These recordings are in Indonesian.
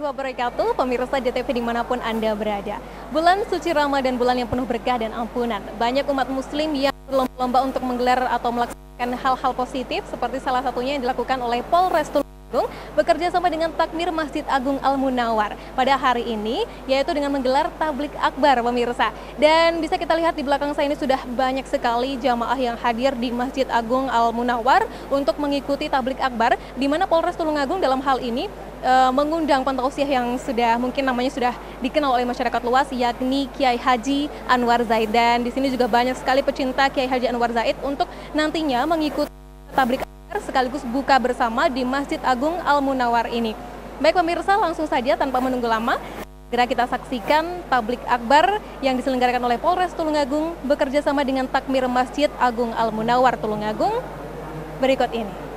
warahmatullahi wabarakatuh, pemirsa JTV dimanapun Anda berada. Bulan suci Ramadan, bulan yang penuh berkah dan ampunan. Banyak umat muslim yang berlomba-lomba untuk menggelar atau melaksanakan hal-hal positif, seperti salah satunya yang dilakukan oleh Polres Tulu Agung bekerja sama dengan Takmir Masjid Agung Al Munawar pada hari ini yaitu dengan menggelar tablik akbar pemirsa. Dan bisa kita lihat di belakang saya ini sudah banyak sekali jamaah yang hadir di Masjid Agung Al Munawar untuk mengikuti tablik akbar di mana Polres Tulungagung dalam hal ini eh, mengundang pentausiah yang sudah mungkin namanya sudah dikenal oleh masyarakat luas yakni Kiai Haji Anwar Zaid dan di sini juga banyak sekali pecinta Kiai Haji Anwar Zaid untuk nantinya mengikuti tablik sekaligus buka bersama di Masjid Agung Al Munawar ini. Baik pemirsa, langsung saja tanpa menunggu lama, segera kita saksikan publik akbar yang diselenggarakan oleh Polres Tulungagung bekerja sama dengan Takmir Masjid Agung Al Munawar Tulungagung berikut ini.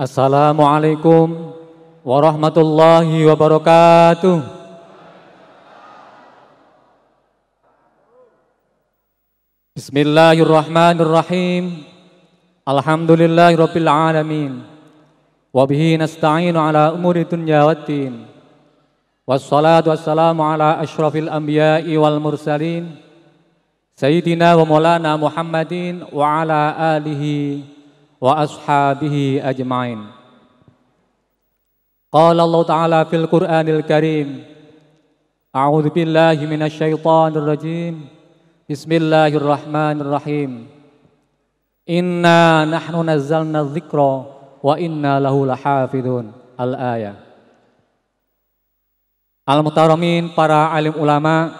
Assalamualaikum warahmatullahi wabarakatuh. Bismillahirrahmanirrahim. Alhamdulillahirabbil alamin. Wa bihi nasta'inu ala umuri dunya waddin. Wassalatu wassalamu ala asyrafil anbiya'i wal mursalin. Sayyidina wa maulana Muhammadin wa ala alihi وأصحابه أجمعين قال الله تعالى في القرآن الكريم أعوذ بالله من الشيطان الرجيم بسم الله الرحمن الرحيم إنا نحن نزلنا الذكر وإنا له لحافظون الآية Al-Mukarramin, para alim ulama,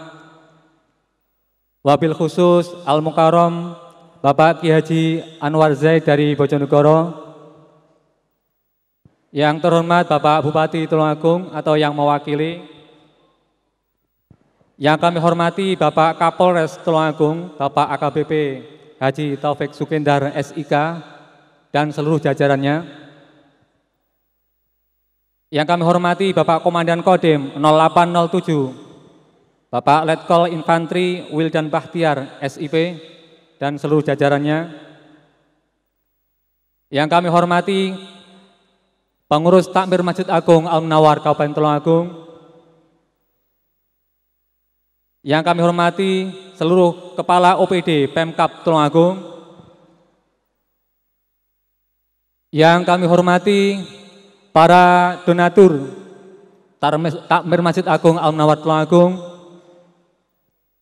wabil khusus Al-Mukarram, Bapak Ki Haji Anwar Zaid dari Bojonegoro, yang terhormat Bapak Bupati Tulungagung atau yang mewakili, yang kami hormati Bapak Kapolres Tulungagung, Bapak AKBP Haji Taufik Sukendar SIK dan seluruh jajarannya. Yang kami hormati Bapak Komandan Kodim 0807, Bapak Letkol Infantri Wildan Bahtiar SIP, dan seluruh jajarannya. Yang kami hormati pengurus takmir Masjid Agung al Nawar Kabupaten Tulungagung. Yang kami hormati seluruh kepala OPD Pemkap Tulungagung. Yang kami hormati para donatur Takmir Masjid Agung al Nawar Tulungagung.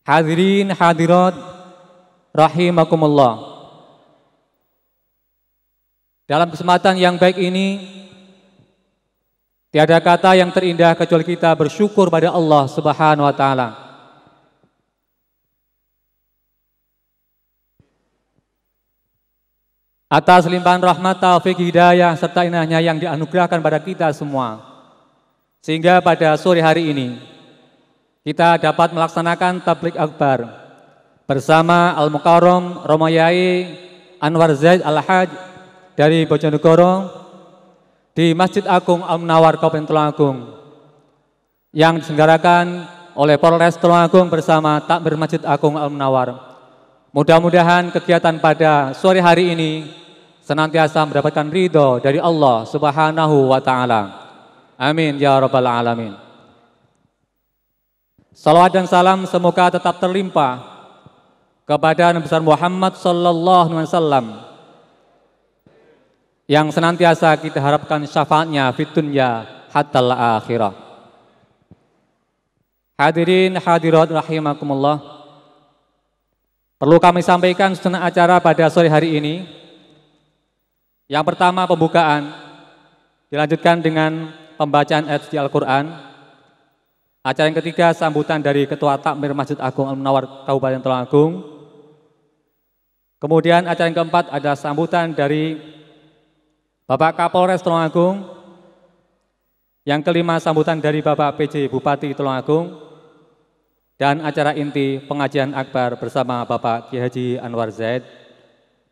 Hadirin hadirat rahimakumullah. Dalam kesempatan yang baik ini tiada kata yang terindah kecuali kita bersyukur pada Allah Subhanahu wa taala. Atas limpahan rahmat, taufik, hidayah serta inahnya yang dianugerahkan pada kita semua. Sehingga pada sore hari ini kita dapat melaksanakan tablik akbar bersama Al Romo Yai Anwar Zaid Al Haj dari Bojonegoro di Masjid Agung Al Munawar Kabupaten Tulungagung yang diselenggarakan oleh Polres Tulungagung bersama Takmir Masjid Agung Al Munawar. Mudah-mudahan kegiatan pada sore hari ini senantiasa mendapatkan ridho dari Allah Subhanahu wa taala. Amin ya rabbal alamin. Salawat dan salam semoga tetap terlimpah kepada Nabi besar Muhammad sallallahu alaihi wasallam yang senantiasa kita harapkan syafaatnya fitunya hatta akhirah. Hadirin hadirat rahimakumullah. Perlu kami sampaikan setengah acara pada sore hari ini. Yang pertama pembukaan dilanjutkan dengan pembacaan ayat di Al-Qur'an Acara yang ketiga sambutan dari Ketua Takmir Masjid Agung Al-Munawar Kabupaten Tulungagung Kemudian acara yang keempat ada sambutan dari Bapak Kapolres Tulungagung. Yang kelima sambutan dari Bapak PJ Bupati Tulungagung. Dan acara inti pengajian akbar bersama Bapak Kiai Haji Anwar Zaid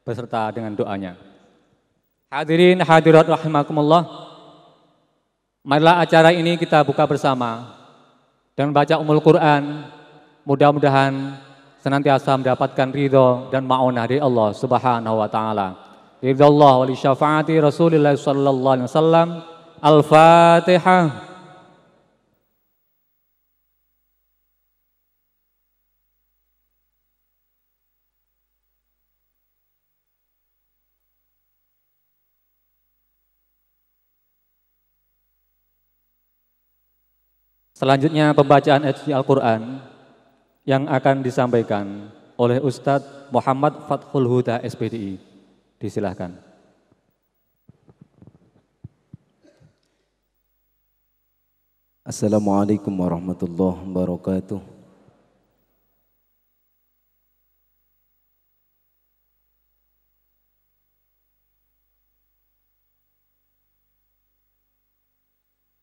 beserta dengan doanya. Hadirin hadirat rahimakumullah. Marilah acara ini kita buka bersama dan baca umul Quran. Mudah-mudahan senantiasa mendapatkan ridho dan ma'unah dari Allah Subhanahu wa taala. Ridho Allah wali syafaati Rasulillah sallallahu alaihi wasallam. Al-Fatihah. Selanjutnya pembacaan ayat Al-Quran yang akan disampaikan oleh Ustadz Muhammad Fathul Huda SPDI. Disilahkan. Assalamualaikum warahmatullahi wabarakatuh.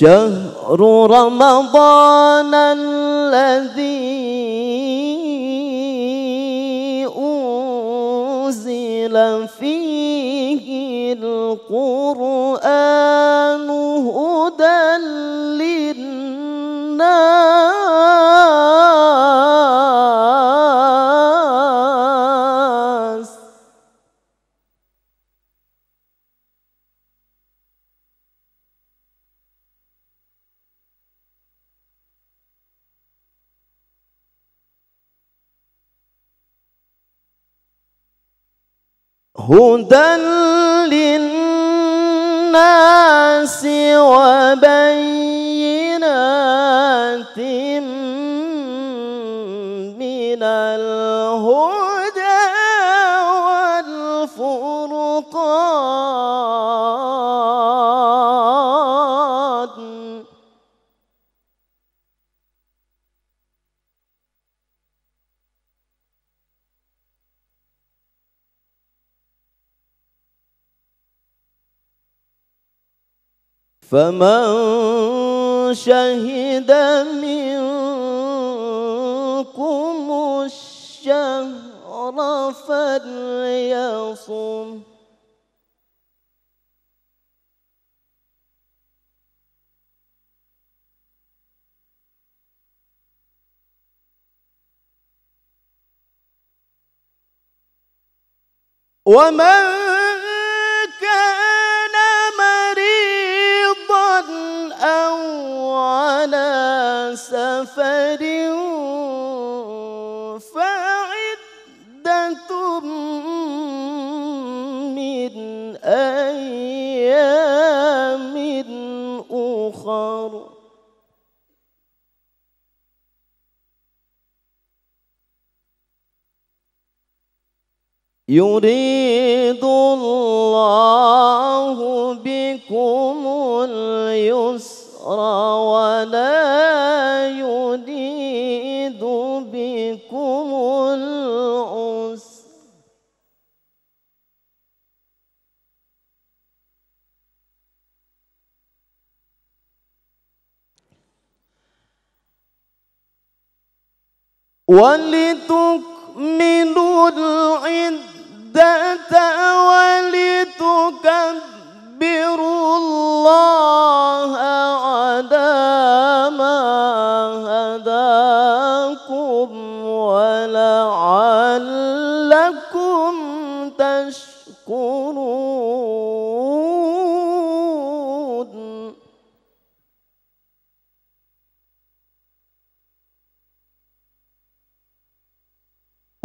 شهر رمضان الذي أنزل فيه القرآن هدى للناس هدى للناس وبينات فمن شهد منكم الشهر فليصم ومن 有的。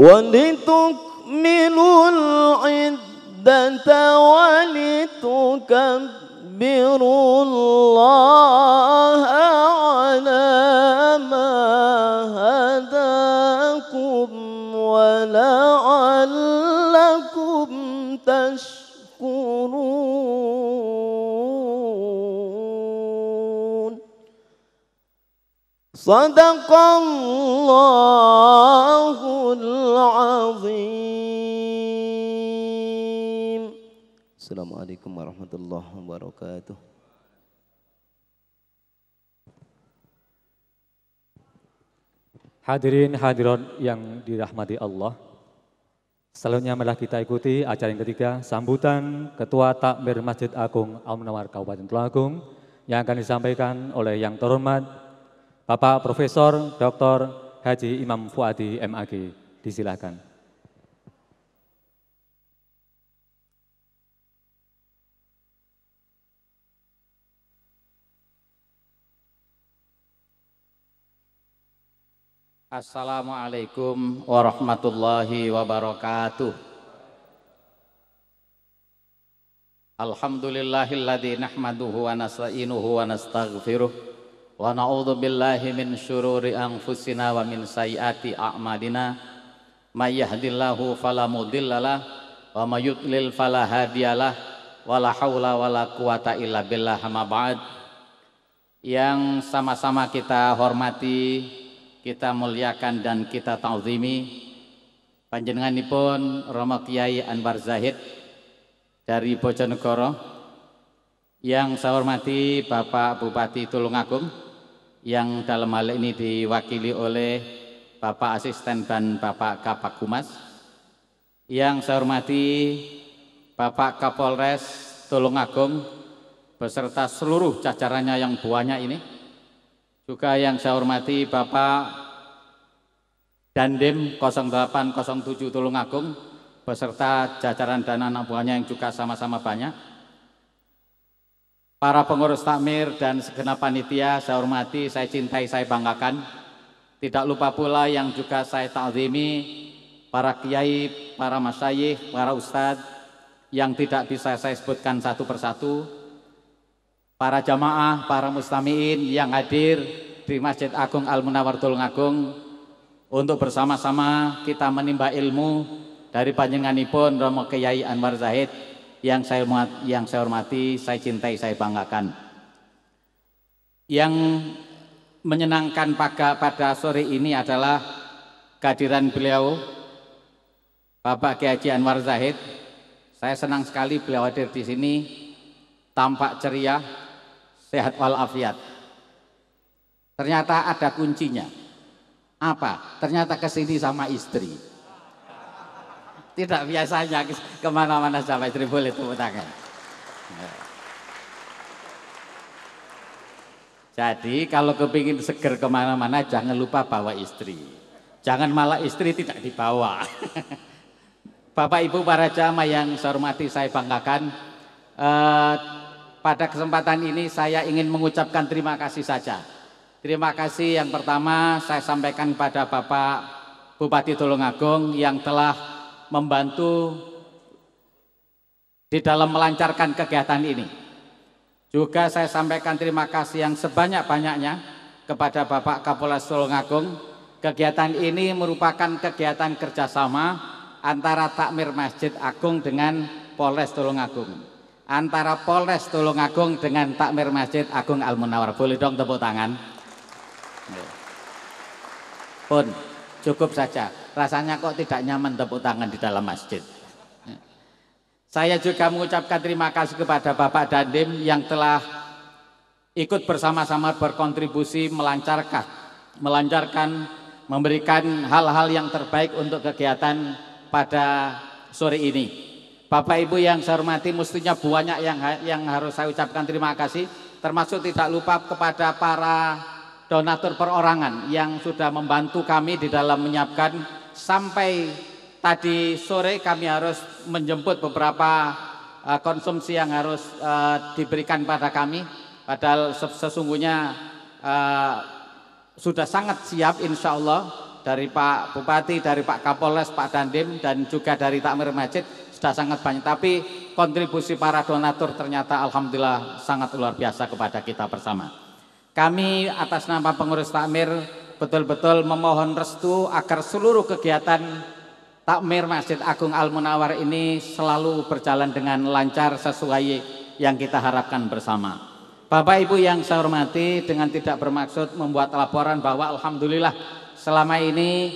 ولتكملوا العدة ولتكبروا الله على ما هداكم ولعلكم تشكرون صدق الله العظيم السلام عليكم ورحمة الله وبركاته Hadirin hadirat yang dirahmati Allah. Selanjutnya malah kita ikuti acara yang ketiga, sambutan Ketua Takmir Masjid Agung Al-Munawar Kabupaten Tulungagung yang akan disampaikan oleh yang terhormat Bapak Profesor Dr. Haji Imam Fuadi MAG. Disilahkan. Assalamualaikum warahmatullahi wabarakatuh. Alhamdulillahilladzi nahmaduhu wa nasta'inuhu wa nastaghfiruh wa na'udzubillahi billahi min syururi anfusina wa min sayyiati a'malina mayyahdillahu yahdillahu fala wa mayyudlil yudlil fala hadiyalah wala haula wala quwata illa billah ma ba'd yang sama-sama kita hormati, kita muliakan dan kita ta'zimi panjenenganipun Romo Kiai Anwar Zahid dari Bojonegoro yang saya hormati Bapak Bupati Tulungagung yang dalam hal ini diwakili oleh Bapak Asisten dan Bapak Kapak Humas, yang saya hormati Bapak Kapolres Tulungagung beserta seluruh jajarannya yang buahnya ini, juga yang saya hormati Bapak Dandim 0807 Tulungagung beserta jajaran dan anak buahnya yang juga sama-sama banyak. Para pengurus takmir dan segenap panitia saya hormati, saya cintai, saya banggakan. Tidak lupa pula yang juga saya ta'zimi para kiai, para masyayikh, para ustadz yang tidak bisa saya sebutkan satu persatu, para jamaah, para mustamiin yang hadir di Masjid Agung Al-Munawar Tulung Agung untuk bersama-sama kita menimba ilmu dari panjenenganipun Romo Kiai Anwar Zahid yang saya yang saya hormati, saya cintai, saya banggakan. Yang menyenangkan pada, pada sore ini adalah kehadiran beliau Bapak Kiai Anwar Zahid. Saya senang sekali beliau hadir di sini, tampak ceria, sehat walafiat. Ternyata ada kuncinya. Apa? Ternyata kesini sama istri. Tidak biasanya kemana-mana sama istri boleh tepuk tangan. Ya. Jadi kalau kepingin seger kemana-mana jangan lupa bawa istri. Jangan malah istri tidak dibawa. Bapak Ibu para jamaah yang saya hormati saya banggakan. Eh, pada kesempatan ini saya ingin mengucapkan terima kasih saja. Terima kasih yang pertama saya sampaikan pada Bapak Bupati Tulungagung yang telah membantu di dalam melancarkan kegiatan ini. Juga saya sampaikan terima kasih yang sebanyak-banyaknya kepada Bapak Kapolres Tulungagung. Kegiatan ini merupakan kegiatan kerjasama antara Takmir Masjid Agung dengan Polres Tulungagung. Antara Polres Tulungagung dengan Takmir Masjid Agung Al Munawar. Boleh dong tepuk tangan. Pun cukup saja. Rasanya kok tidak nyaman tepuk tangan di dalam masjid. Saya juga mengucapkan terima kasih kepada Bapak Dandim yang telah ikut bersama-sama berkontribusi melancarkan, melancarkan, memberikan hal-hal yang terbaik untuk kegiatan pada sore ini. Bapak Ibu yang saya hormati, mestinya banyak yang yang harus saya ucapkan terima kasih, termasuk tidak lupa kepada para donatur perorangan yang sudah membantu kami di dalam menyiapkan sampai tadi sore kami harus menjemput beberapa uh, konsumsi yang harus uh, diberikan pada kami. Padahal sesungguhnya uh, sudah sangat siap insya Allah dari Pak Bupati, dari Pak Kapolres, Pak Dandim, dan juga dari Takmir Masjid sudah sangat banyak. Tapi kontribusi para donatur ternyata Alhamdulillah sangat luar biasa kepada kita bersama. Kami atas nama pengurus Takmir betul-betul memohon restu agar seluruh kegiatan Takmir Masjid Agung Al Munawar ini selalu berjalan dengan lancar sesuai yang kita harapkan bersama. Bapak Ibu yang saya hormati dengan tidak bermaksud membuat laporan bahwa Alhamdulillah selama ini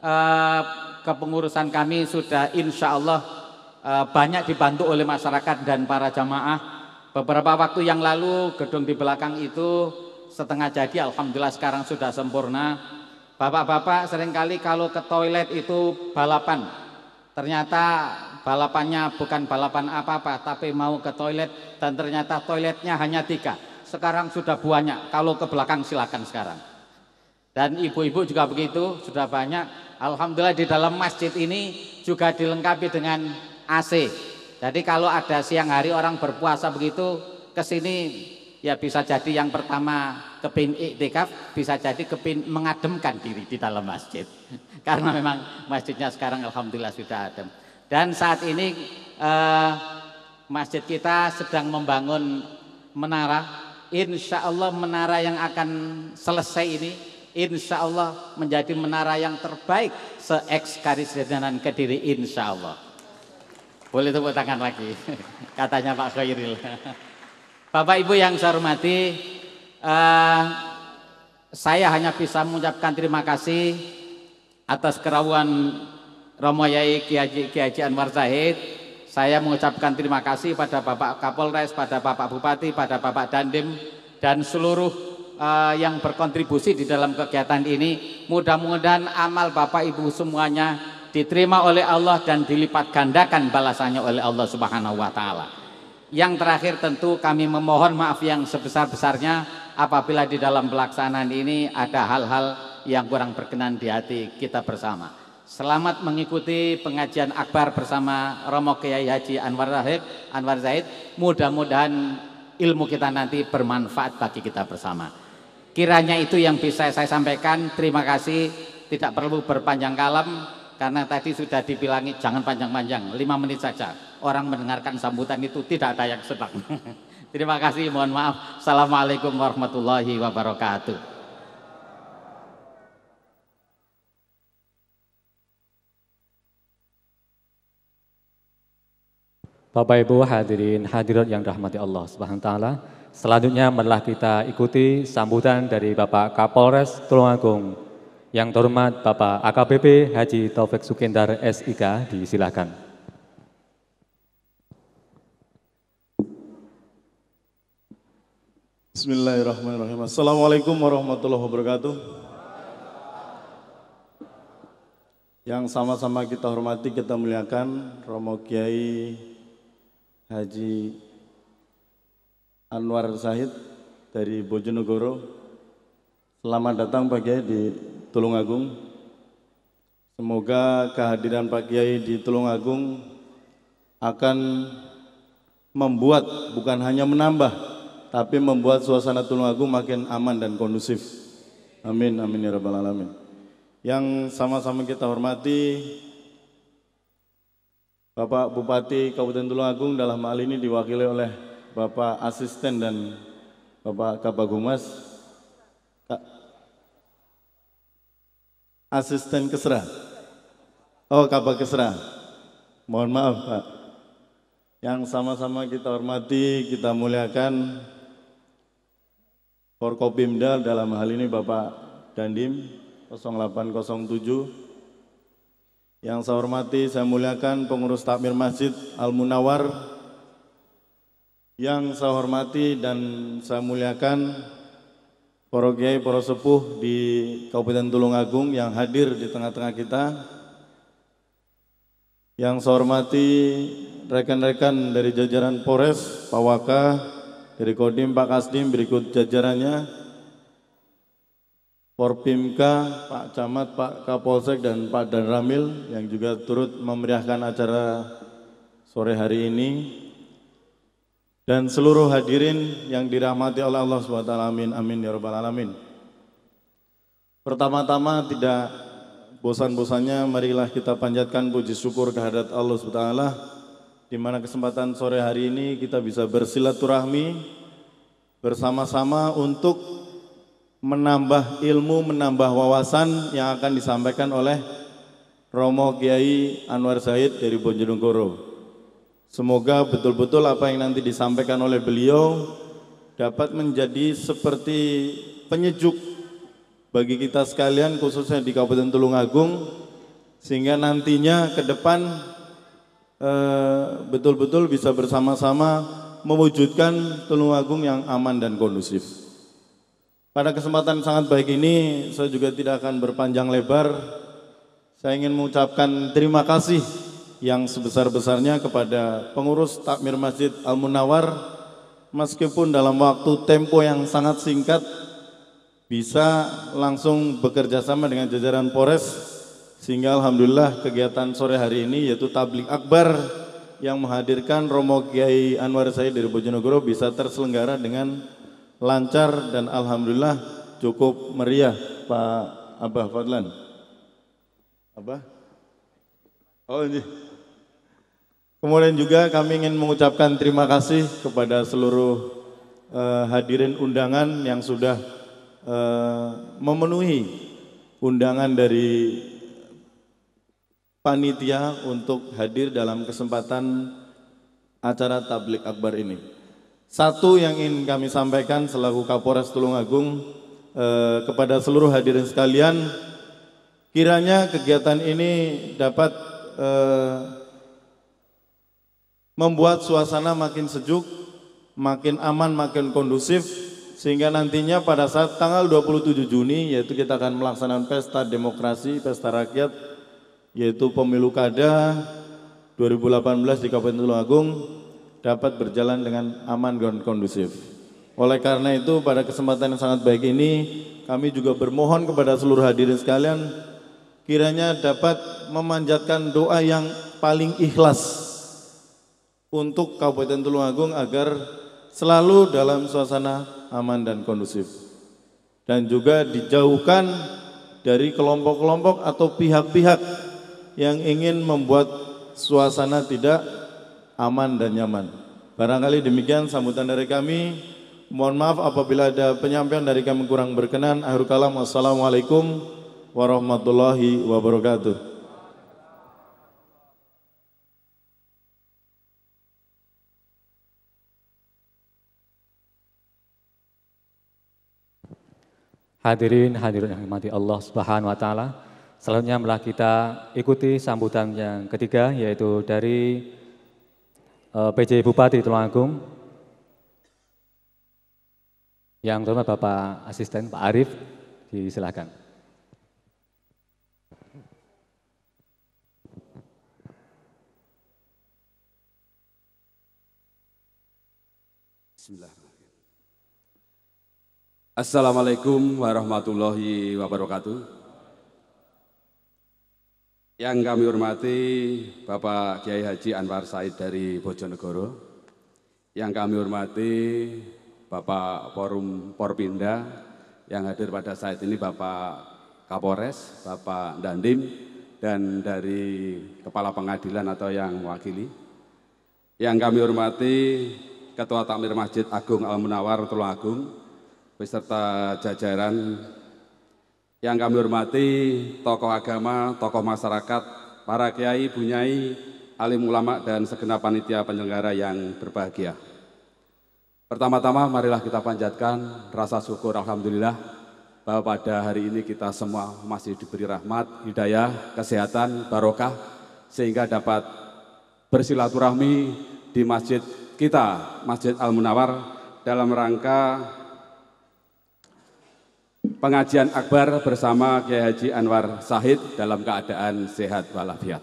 eh, kepengurusan kami sudah insya Allah eh, banyak dibantu oleh masyarakat dan para jamaah. Beberapa waktu yang lalu gedung di belakang itu setengah jadi Alhamdulillah sekarang sudah sempurna Bapak-bapak seringkali kalau ke toilet itu balapan. Ternyata balapannya bukan balapan apa-apa, tapi mau ke toilet dan ternyata toiletnya hanya tiga. Sekarang sudah banyak, kalau ke belakang silakan sekarang. Dan ibu-ibu juga begitu, sudah banyak. Alhamdulillah di dalam masjid ini juga dilengkapi dengan AC. Jadi kalau ada siang hari orang berpuasa begitu, ke sini ya bisa jadi yang pertama kepin iktikaf bisa jadi kepin mengademkan diri di dalam masjid karena memang masjidnya sekarang alhamdulillah sudah adem dan saat ini eh, masjid kita sedang membangun menara insya Allah menara yang akan selesai ini insya Allah menjadi menara yang terbaik se-eks Kediri insya Allah boleh tepuk tangan lagi katanya Pak Khairil Bapak Ibu yang saya hormati, uh, saya hanya bisa mengucapkan terima kasih atas kerawuan Romo Yai Kiai Kiai Anwar Zahid. Saya mengucapkan terima kasih pada Bapak Kapolres, pada Bapak Bupati, pada Bapak Dandim dan seluruh uh, yang berkontribusi di dalam kegiatan ini. Mudah-mudahan amal Bapak Ibu semuanya diterima oleh Allah dan dilipat gandakan balasannya oleh Allah Subhanahu wa taala. Yang terakhir tentu kami memohon maaf yang sebesar-besarnya apabila di dalam pelaksanaan ini ada hal-hal yang kurang berkenan di hati kita bersama. Selamat mengikuti pengajian akbar bersama Romo Kiai Haji Anwar Zahid. Anwar Zaid. Mudah-mudahan ilmu kita nanti bermanfaat bagi kita bersama. Kiranya itu yang bisa saya sampaikan. Terima kasih. Tidak perlu berpanjang kalam. Karena tadi sudah dibilangi jangan panjang-panjang, lima menit saja. Orang mendengarkan sambutan itu tidak ada yang sedang. Terima kasih, mohon maaf. Assalamualaikum warahmatullahi wabarakatuh. Bapak Ibu hadirin hadirat yang rahmati Allah Subhanahu Wa taala. Selanjutnya marilah kita ikuti sambutan dari Bapak Kapolres Tulungagung yang terhormat Bapak AKBP Haji Taufik Sukendar SIK disilahkan. Bismillahirrahmanirrahim. Assalamualaikum warahmatullahi wabarakatuh. Yang sama-sama kita hormati, kita muliakan Romo Kiai Haji Anwar Sahid dari Bojonegoro. Selamat datang Pak Kiai di Tulungagung. Semoga kehadiran Pak Kiai di Tulungagung akan membuat bukan hanya menambah tapi membuat suasana Tulungagung makin aman dan kondusif. Amin amin ya rabbal alamin. Yang sama-sama kita hormati Bapak Bupati Kabupaten Tulungagung dalam hal ini diwakili oleh Bapak Asisten dan Bapak Kabagumas Asisten Kesra. Oh, Kabak Kesra. Mohon maaf, Pak. Yang sama-sama kita hormati, kita muliakan Forkopimda dalam hal ini Bapak Dandim 0807. Yang saya hormati, saya muliakan pengurus takmir Masjid Al Munawar. Yang saya hormati dan saya muliakan para kiai, para sepuh di Kabupaten Tulungagung yang hadir di tengah-tengah kita. Yang saya hormati rekan-rekan dari jajaran Polres, Pak Waka, dari Kodim, Pak Kasdim, berikut jajarannya. Porpimka, Pak Camat, Pak Kapolsek, dan Pak Dan Ramil yang juga turut memeriahkan acara sore hari ini dan seluruh hadirin yang dirahmati oleh Allah SWT amin amin ya rabbal alamin pertama-tama tidak bosan-bosannya marilah kita panjatkan puji syukur kehadirat Allah SWT di mana kesempatan sore hari ini kita bisa bersilaturahmi bersama-sama untuk menambah ilmu, menambah wawasan yang akan disampaikan oleh Romo Kiai Anwar Said dari Bonjerungkoro. Semoga betul-betul apa yang nanti disampaikan oleh beliau dapat menjadi seperti penyejuk bagi kita sekalian khususnya di Kabupaten Tulungagung sehingga nantinya ke depan eh, betul-betul bisa bersama-sama mewujudkan Tulungagung yang aman dan kondusif. Pada kesempatan sangat baik ini saya juga tidak akan berpanjang lebar. Saya ingin mengucapkan terima kasih yang sebesar-besarnya kepada pengurus takmir Masjid Al Munawar meskipun dalam waktu tempo yang sangat singkat bisa langsung bekerja sama dengan jajaran Polres sehingga alhamdulillah kegiatan sore hari ini yaitu tablik akbar yang menghadirkan Romo Kiai Anwar Said dari Bojonegoro bisa terselenggara dengan lancar dan alhamdulillah cukup meriah Pak Abah Fadlan. Abah? Oh ini. Kemudian juga kami ingin mengucapkan terima kasih kepada seluruh uh, hadirin undangan yang sudah uh, memenuhi undangan dari panitia untuk hadir dalam kesempatan acara tablik akbar ini. Satu yang ingin kami sampaikan selaku Kapolres Tulungagung eh, kepada seluruh hadirin sekalian, kiranya kegiatan ini dapat eh, membuat suasana makin sejuk, makin aman, makin kondusif sehingga nantinya pada saat tanggal 27 Juni yaitu kita akan melaksanakan pesta demokrasi, pesta rakyat yaitu pemilu kada 2018 di Kabupaten Tulungagung dapat berjalan dengan aman dan kondusif. Oleh karena itu pada kesempatan yang sangat baik ini kami juga bermohon kepada seluruh hadirin sekalian kiranya dapat memanjatkan doa yang paling ikhlas untuk Kabupaten Tulungagung agar selalu dalam suasana aman dan kondusif. Dan juga dijauhkan dari kelompok-kelompok atau pihak-pihak yang ingin membuat suasana tidak aman dan nyaman. Barangkali demikian sambutan dari kami. Mohon maaf apabila ada penyampaian dari kami kurang berkenan. Akhir kalam. Assalamualaikum warahmatullahi wabarakatuh. Hadirin hadirin yang mati Allah Subhanahu wa taala. Selanjutnya malah kita ikuti sambutan yang ketiga yaitu dari e, PJ Bupati Tulungagung. Yang terhormat Bapak Asisten Pak Arif, disilakan. Bismillahirrahmanirrahim. Assalamualaikum warahmatullahi wabarakatuh. Yang kami hormati Bapak Kiai Haji Anwar Said dari Bojonegoro. Yang kami hormati Bapak Forum Porpinda yang hadir pada saat ini Bapak Kapolres, Bapak Dandim, dan dari Kepala Pengadilan atau yang mewakili. Yang kami hormati Ketua Takmir Masjid Agung Al-Munawar Tulung Agung, beserta jajaran yang kami hormati, tokoh agama, tokoh masyarakat, para kiai, bunyai, alim ulama, dan segenap panitia penyelenggara yang berbahagia. Pertama-tama marilah kita panjatkan rasa syukur Alhamdulillah bahwa pada hari ini kita semua masih diberi rahmat, hidayah, kesehatan, barokah, sehingga dapat bersilaturahmi di masjid kita, Masjid Al Munawar, dalam rangka pengajian akbar bersama Kiai Haji Anwar Sahid dalam keadaan sehat walafiat.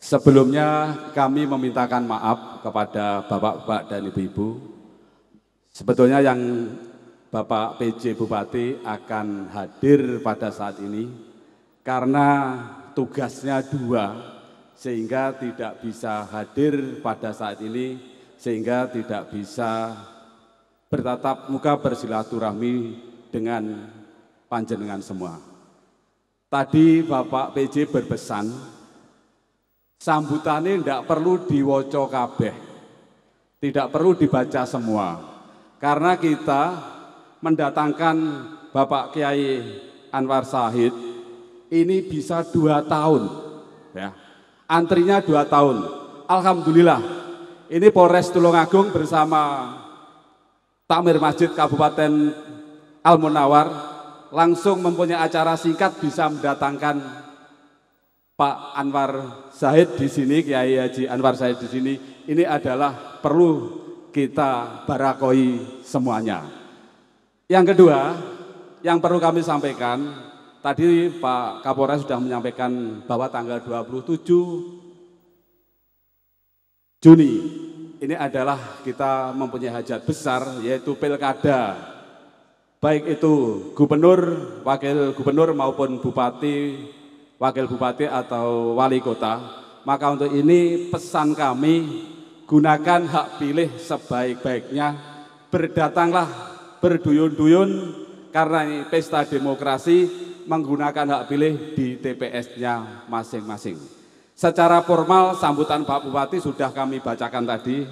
Sebelumnya kami memintakan maaf kepada bapak-bapak dan ibu-ibu. Sebetulnya yang Bapak PJ Bupati akan hadir pada saat ini karena tugasnya dua sehingga tidak bisa hadir pada saat ini sehingga tidak bisa bertatap muka bersilaturahmi dengan panjenengan semua. Tadi Bapak PJ berpesan, sambutannya tidak perlu diwoco kabeh, tidak perlu dibaca semua. Karena kita mendatangkan Bapak Kiai Anwar Sahid, ini bisa dua tahun. ya Antrinya dua tahun. Alhamdulillah, ini Polres Tulungagung bersama Tamir Masjid Kabupaten Almunawar langsung mempunyai acara singkat bisa mendatangkan Pak Anwar Zahid di sini, Kiai Haji Anwar Zahid di sini. Ini adalah perlu kita barakoi semuanya. Yang kedua, yang perlu kami sampaikan, tadi Pak Kapolres sudah menyampaikan bahwa tanggal 27 Juni ini adalah kita mempunyai hajat besar yaitu pilkada baik itu gubernur, wakil gubernur maupun bupati, wakil bupati atau wali kota. Maka untuk ini pesan kami gunakan hak pilih sebaik-baiknya, berdatanglah berduyun-duyun karena ini pesta demokrasi menggunakan hak pilih di TPS-nya masing-masing. Secara formal sambutan Pak Bupati sudah kami bacakan tadi,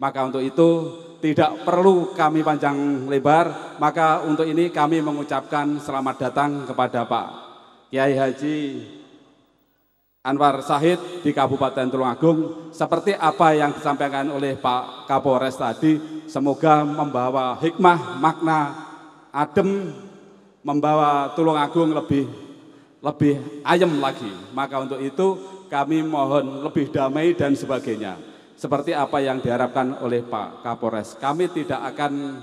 maka untuk itu tidak perlu kami panjang lebar, maka untuk ini kami mengucapkan selamat datang kepada Pak Kiai Haji Anwar Sahid di Kabupaten Tulungagung. Seperti apa yang disampaikan oleh Pak Kapolres tadi, semoga membawa hikmah, makna, adem, membawa Tulungagung lebih lebih ayem lagi. Maka untuk itu kami mohon lebih damai dan sebagainya seperti apa yang diharapkan oleh Pak Kapolres. Kami tidak akan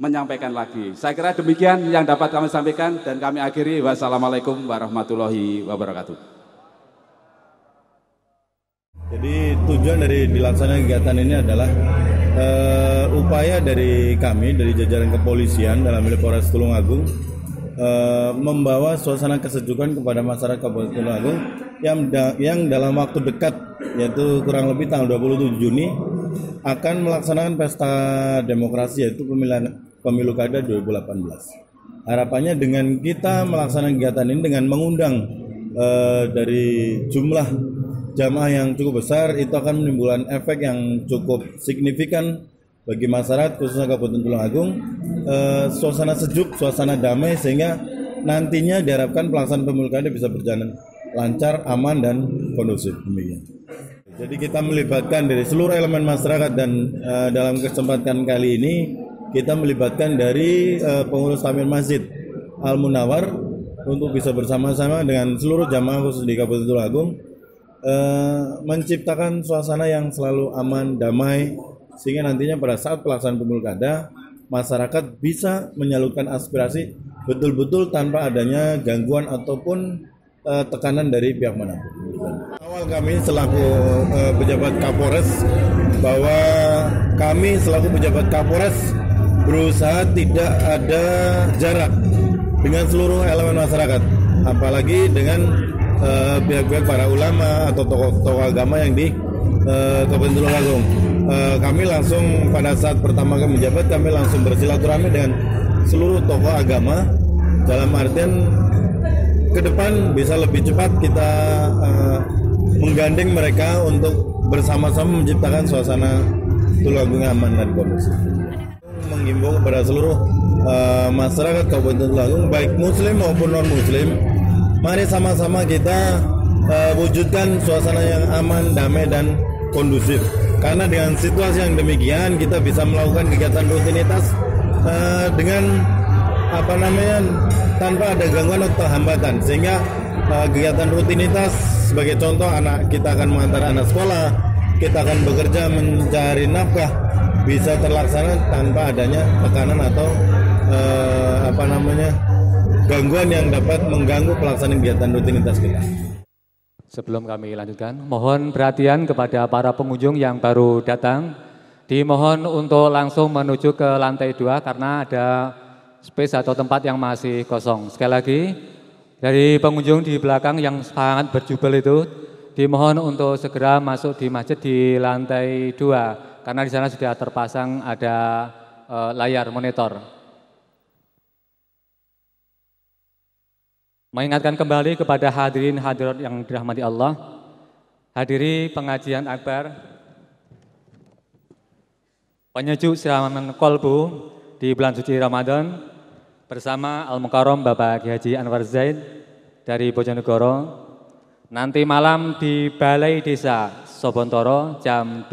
menyampaikan lagi. Saya kira demikian yang dapat kami sampaikan dan kami akhiri. Wassalamualaikum warahmatullahi wabarakatuh. Jadi tujuan dari dilaksanakan kegiatan ini adalah uh, upaya dari kami dari jajaran kepolisian dalam milik Polres Tulungagung Eh, membawa suasana kesejukan kepada masyarakat Kabupaten Agung yang da yang dalam waktu dekat yaitu kurang lebih tanggal 27 Juni akan melaksanakan pesta demokrasi yaitu pemilihan pemilu kada 2018. Harapannya dengan kita melaksanakan kegiatan ini dengan mengundang e, dari jumlah jamaah yang cukup besar itu akan menimbulkan efek yang cukup signifikan bagi masyarakat khususnya Kabupaten tulungagung eh, suasana sejuk, suasana damai sehingga nantinya diharapkan pelaksanaan pemilu bisa berjalan lancar, aman dan kondusif demikian. Jadi kita melibatkan dari seluruh elemen masyarakat dan eh, dalam kesempatan kali ini kita melibatkan dari eh, pengurus Tamir Masjid Al Munawar untuk bisa bersama-sama dengan seluruh jamaah khusus di Kabupaten tulungagung Agung eh, menciptakan suasana yang selalu aman, damai, sehingga nantinya pada saat pelaksanaan pemilu kada masyarakat bisa menyalurkan aspirasi betul-betul tanpa adanya gangguan ataupun uh, tekanan dari pihak manapun. Awal kami selaku uh, pejabat Kapolres bahwa kami selaku pejabat Kapolres berusaha tidak ada jarak dengan seluruh elemen masyarakat, apalagi dengan eh, pihak-pihak uh, para ulama atau tokoh-tokoh agama yang di uh, Kabupaten Tulungagung eh, kami langsung pada saat pertama kami menjabat kami langsung bersilaturahmi dengan seluruh tokoh agama dalam artian ke depan bisa lebih cepat kita eh, menggandeng mereka untuk bersama-sama menciptakan suasana Tulungagung aman dan kondusif. mengimbau kepada seluruh uh, masyarakat Kabupaten Tulungagung baik muslim maupun non muslim, mari sama-sama kita uh, wujudkan suasana yang aman, damai dan kondusif. Karena dengan situasi yang demikian kita bisa melakukan kegiatan rutinitas uh, dengan apa namanya tanpa ada gangguan atau hambatan sehingga uh, kegiatan rutinitas sebagai contoh anak kita akan mengantar anak sekolah kita akan bekerja mencari nafkah bisa terlaksana tanpa adanya tekanan atau uh, apa namanya gangguan yang dapat mengganggu pelaksanaan kegiatan rutinitas kita. Sebelum kami lanjutkan, mohon perhatian kepada para pengunjung yang baru datang. Dimohon untuk langsung menuju ke lantai dua karena ada space atau tempat yang masih kosong. Sekali lagi, dari pengunjung di belakang yang sangat berjubel itu, dimohon untuk segera masuk di masjid di lantai dua karena di sana sudah terpasang ada eh, layar monitor. Mengingatkan kembali kepada hadirin hadirat yang dirahmati Allah, hadiri pengajian akbar, penyejuk siraman kolbu di bulan suci Ramadan bersama Al mukarrom Bapak Haji Anwar Zaid dari Bojonegoro. Nanti malam di Balai Desa Sobontoro jam 20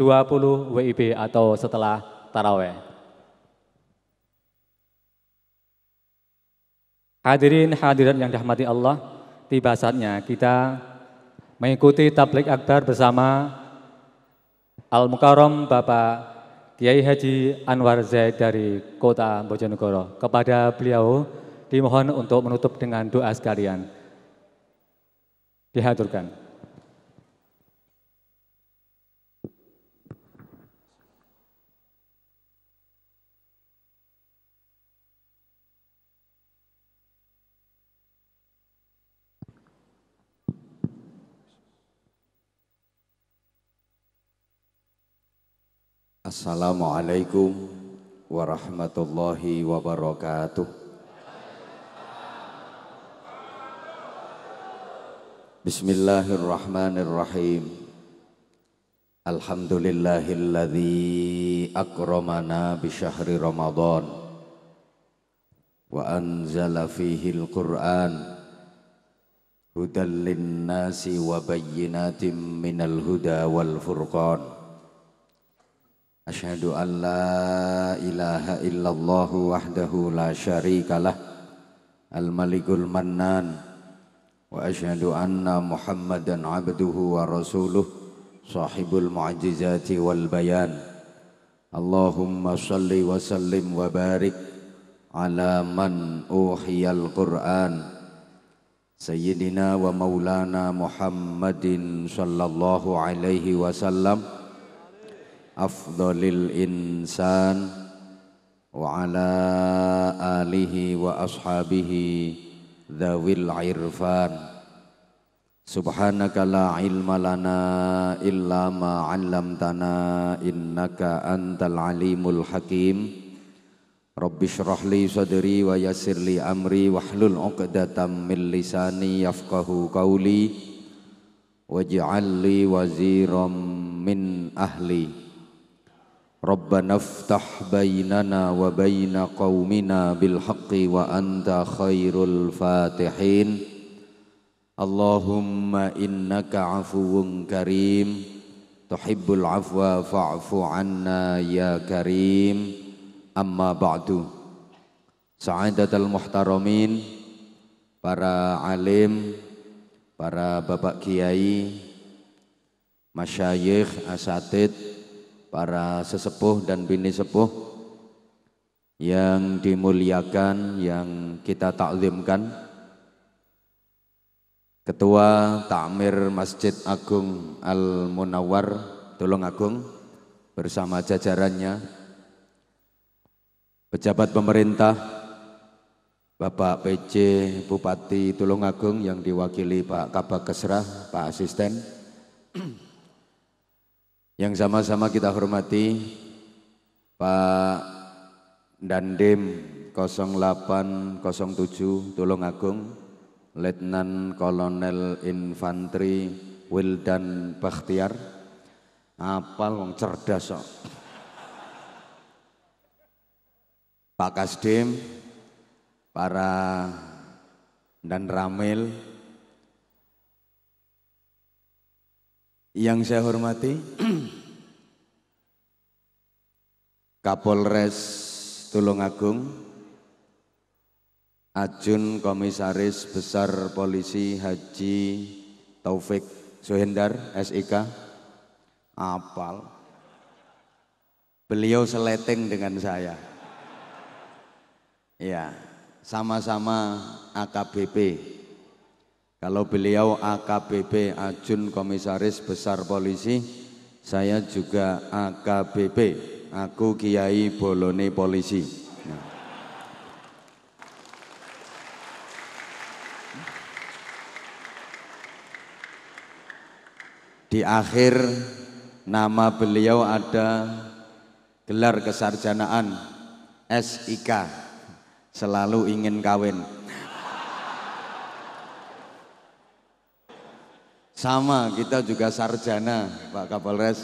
WIB atau setelah taraweh. Hadirin hadirat yang dihormati Allah, tiba saatnya kita mengikuti tablik akbar bersama Al Mukarram Bapak Kiai Haji Anwar Zaid dari Kota Bojonegoro. Kepada beliau dimohon untuk menutup dengan doa sekalian. Dihaturkan. Assalamualaikum warahmatullahi wabarakatuh. Bismillahirrahmanirrahim. Alhamdulillahilladzi akramana bi Ramadhan. wa anzala fihi quran hudan lin-nasi wa bayyinatin minal huda wal furqan. Asyhadu an la wahdahu la syarikalah al wa asyhadu anna muhammadan abduhu wa rasuluh sahibul mu'jizati wal Allahumma shalli wa sallim wa barik sayyidina wa maulana muhammadin sallallahu alaihi wasallam afdhalil insan wa ala alihi wa ashabihi dhawil irfan subhanaka la ilma lana illa ma 'allamtana innaka antal alimul hakim Rabbi syrah li sadri wa yassir li amri wahlul 'uqdatam min lisani yafqahu qawli waj'al li waziram min ahli ربنا افتح بيننا وبين قومنا بالحق وأنت خير الفاتحين اللهم إنك عفو كريم تحب العفو فاعف عنا يا كريم أما بعد سعادة المحترمين para alim, para bapak kiai, masyayikh, asatid, para sesepuh dan bini sepuh yang dimuliakan, yang kita taklimkan, Ketua Takmir Masjid Agung Al Munawar, tolong Agung bersama jajarannya, pejabat pemerintah, Bapak PC Bupati Tulungagung yang diwakili Pak Kabak Keserah Pak Asisten, yang sama-sama kita hormati Pak Dandim 0807 Agung Letnan Kolonel Infantri Wildan Bakhtiar. Apal wong cerdas kok. Pak Kasdim, para dan Ramil, Yang saya hormati Kapolres Tulungagung Ajun Komisaris Besar Polisi Haji Taufik Suhendar SIK apal beliau seleting dengan saya ya sama-sama AKBP kalau beliau AKBP Ajun Komisaris Besar Polisi, saya juga AKBP, aku Kiai Bolone Polisi. Nah. Di akhir nama beliau ada gelar kesarjanaan SIK, selalu ingin kawin. Sama, kita juga sarjana, Pak Kapolres.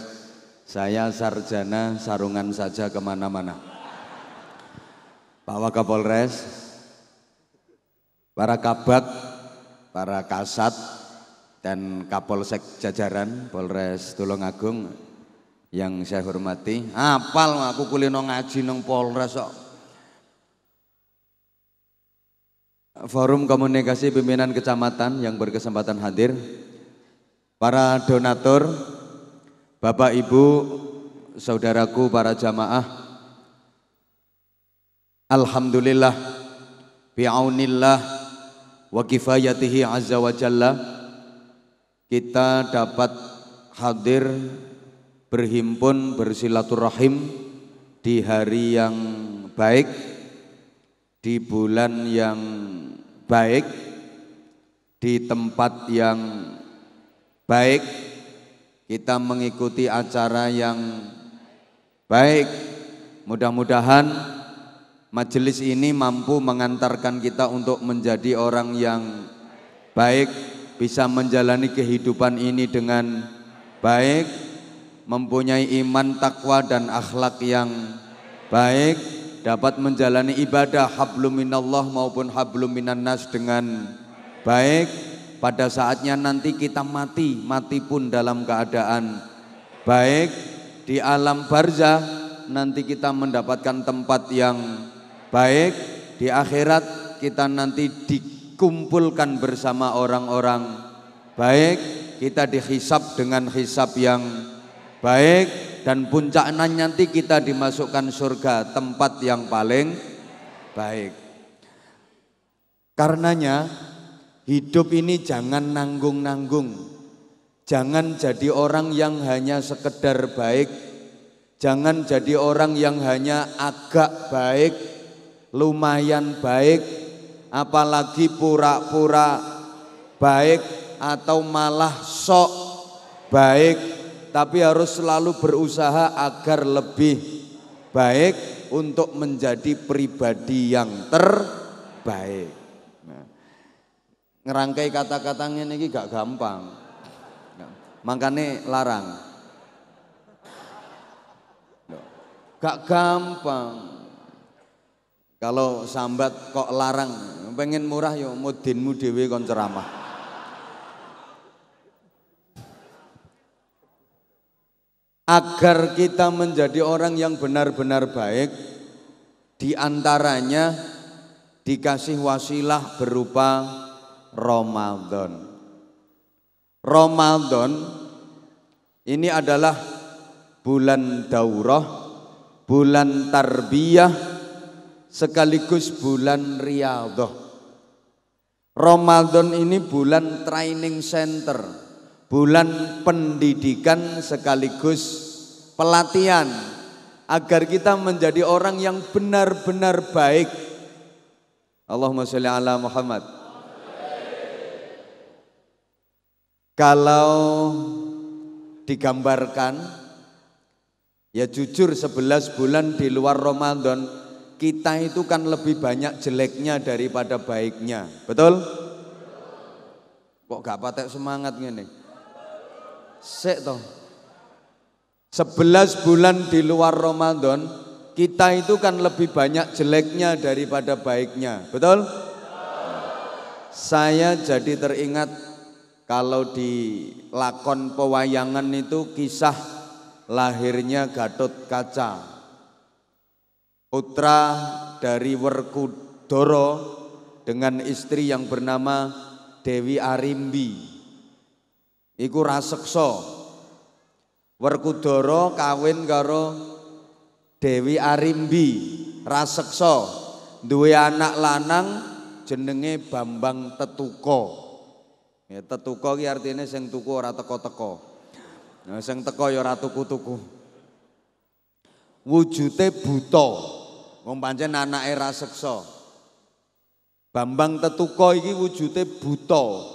Saya sarjana, sarungan saja kemana-mana. Pak Wakapolres, para kabak, para kasat, dan Kapolsek Jajaran Polres Tulungagung yang saya hormati. Apal aku kulino ngaji nang Polres kok. Forum Komunikasi Pimpinan Kecamatan yang berkesempatan hadir Para donatur, Bapak Ibu, saudaraku para jamaah. Alhamdulillah bi'aunillah wa kifayatihi azza wa jalla kita dapat hadir berhimpun bersilaturahim di hari yang baik di bulan yang baik di tempat yang baik, kita mengikuti acara yang baik. Mudah-mudahan majelis ini mampu mengantarkan kita untuk menjadi orang yang baik, bisa menjalani kehidupan ini dengan baik, mempunyai iman, takwa dan akhlak yang baik, dapat menjalani ibadah hablum minallah maupun hablum minannas dengan baik pada saatnya nanti kita mati, mati pun dalam keadaan baik di alam barzah nanti kita mendapatkan tempat yang baik di akhirat kita nanti dikumpulkan bersama orang-orang baik kita dihisap dengan hisap yang baik dan puncaknya nanti kita dimasukkan surga tempat yang paling baik karenanya Hidup ini jangan nanggung-nanggung. Jangan jadi orang yang hanya sekedar baik. Jangan jadi orang yang hanya agak baik, lumayan baik, apalagi pura-pura baik atau malah sok baik, tapi harus selalu berusaha agar lebih baik untuk menjadi pribadi yang terbaik ngerangkai kata-katanya ini gak gampang. Makanya larang. Gak gampang. Kalau sambat kok larang, pengen murah yuk, ya mudinmu dewi kon ceramah. Agar kita menjadi orang yang benar-benar baik, diantaranya dikasih wasilah berupa Ramadan. Ramadan ini adalah bulan daurah, bulan tarbiyah, sekaligus bulan riyadhah. Ramadan ini bulan training center, bulan pendidikan sekaligus pelatihan agar kita menjadi orang yang benar-benar baik. Allahumma sholli ala Muhammad. Kalau digambarkan ya jujur 11 bulan di luar Ramadan kita itu kan lebih banyak jeleknya daripada baiknya. Betul? Kok gak patek semangat ngene? Sik toh. 11 bulan di luar Ramadan kita itu kan lebih banyak jeleknya daripada baiknya. Betul? Saya jadi teringat kalau di lakon pewayangan itu kisah lahirnya Gatot Kaca putra dari Werkudoro dengan istri yang bernama Dewi Arimbi iku rasekso Werkudoro kawin karo Dewi Arimbi Rasekso, duwe anak lanang jenenge Bambang Tetuko Ya tetuko ki artinya sing tuku ora teko-teko. Nah, sing teko ya ora tuku-tuku. Wujute buta. Wong pancen anake raseksa. Bambang Tetuko iki wujute buta.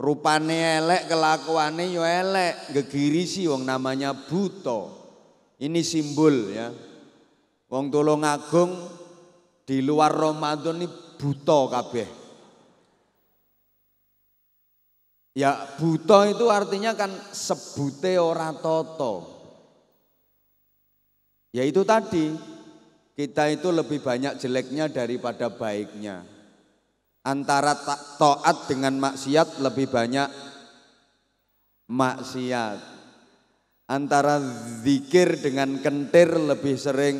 Rupane elek, kelakuane yo ya elek, sih, wong namanya buta. Ini simbol ya. Wong agung di luar Ramadan ini buta kabeh. Ya buta itu artinya kan sebute ora toto. Ya itu tadi, kita itu lebih banyak jeleknya daripada baiknya. Antara taat dengan maksiat lebih banyak maksiat. Antara zikir dengan kentir lebih sering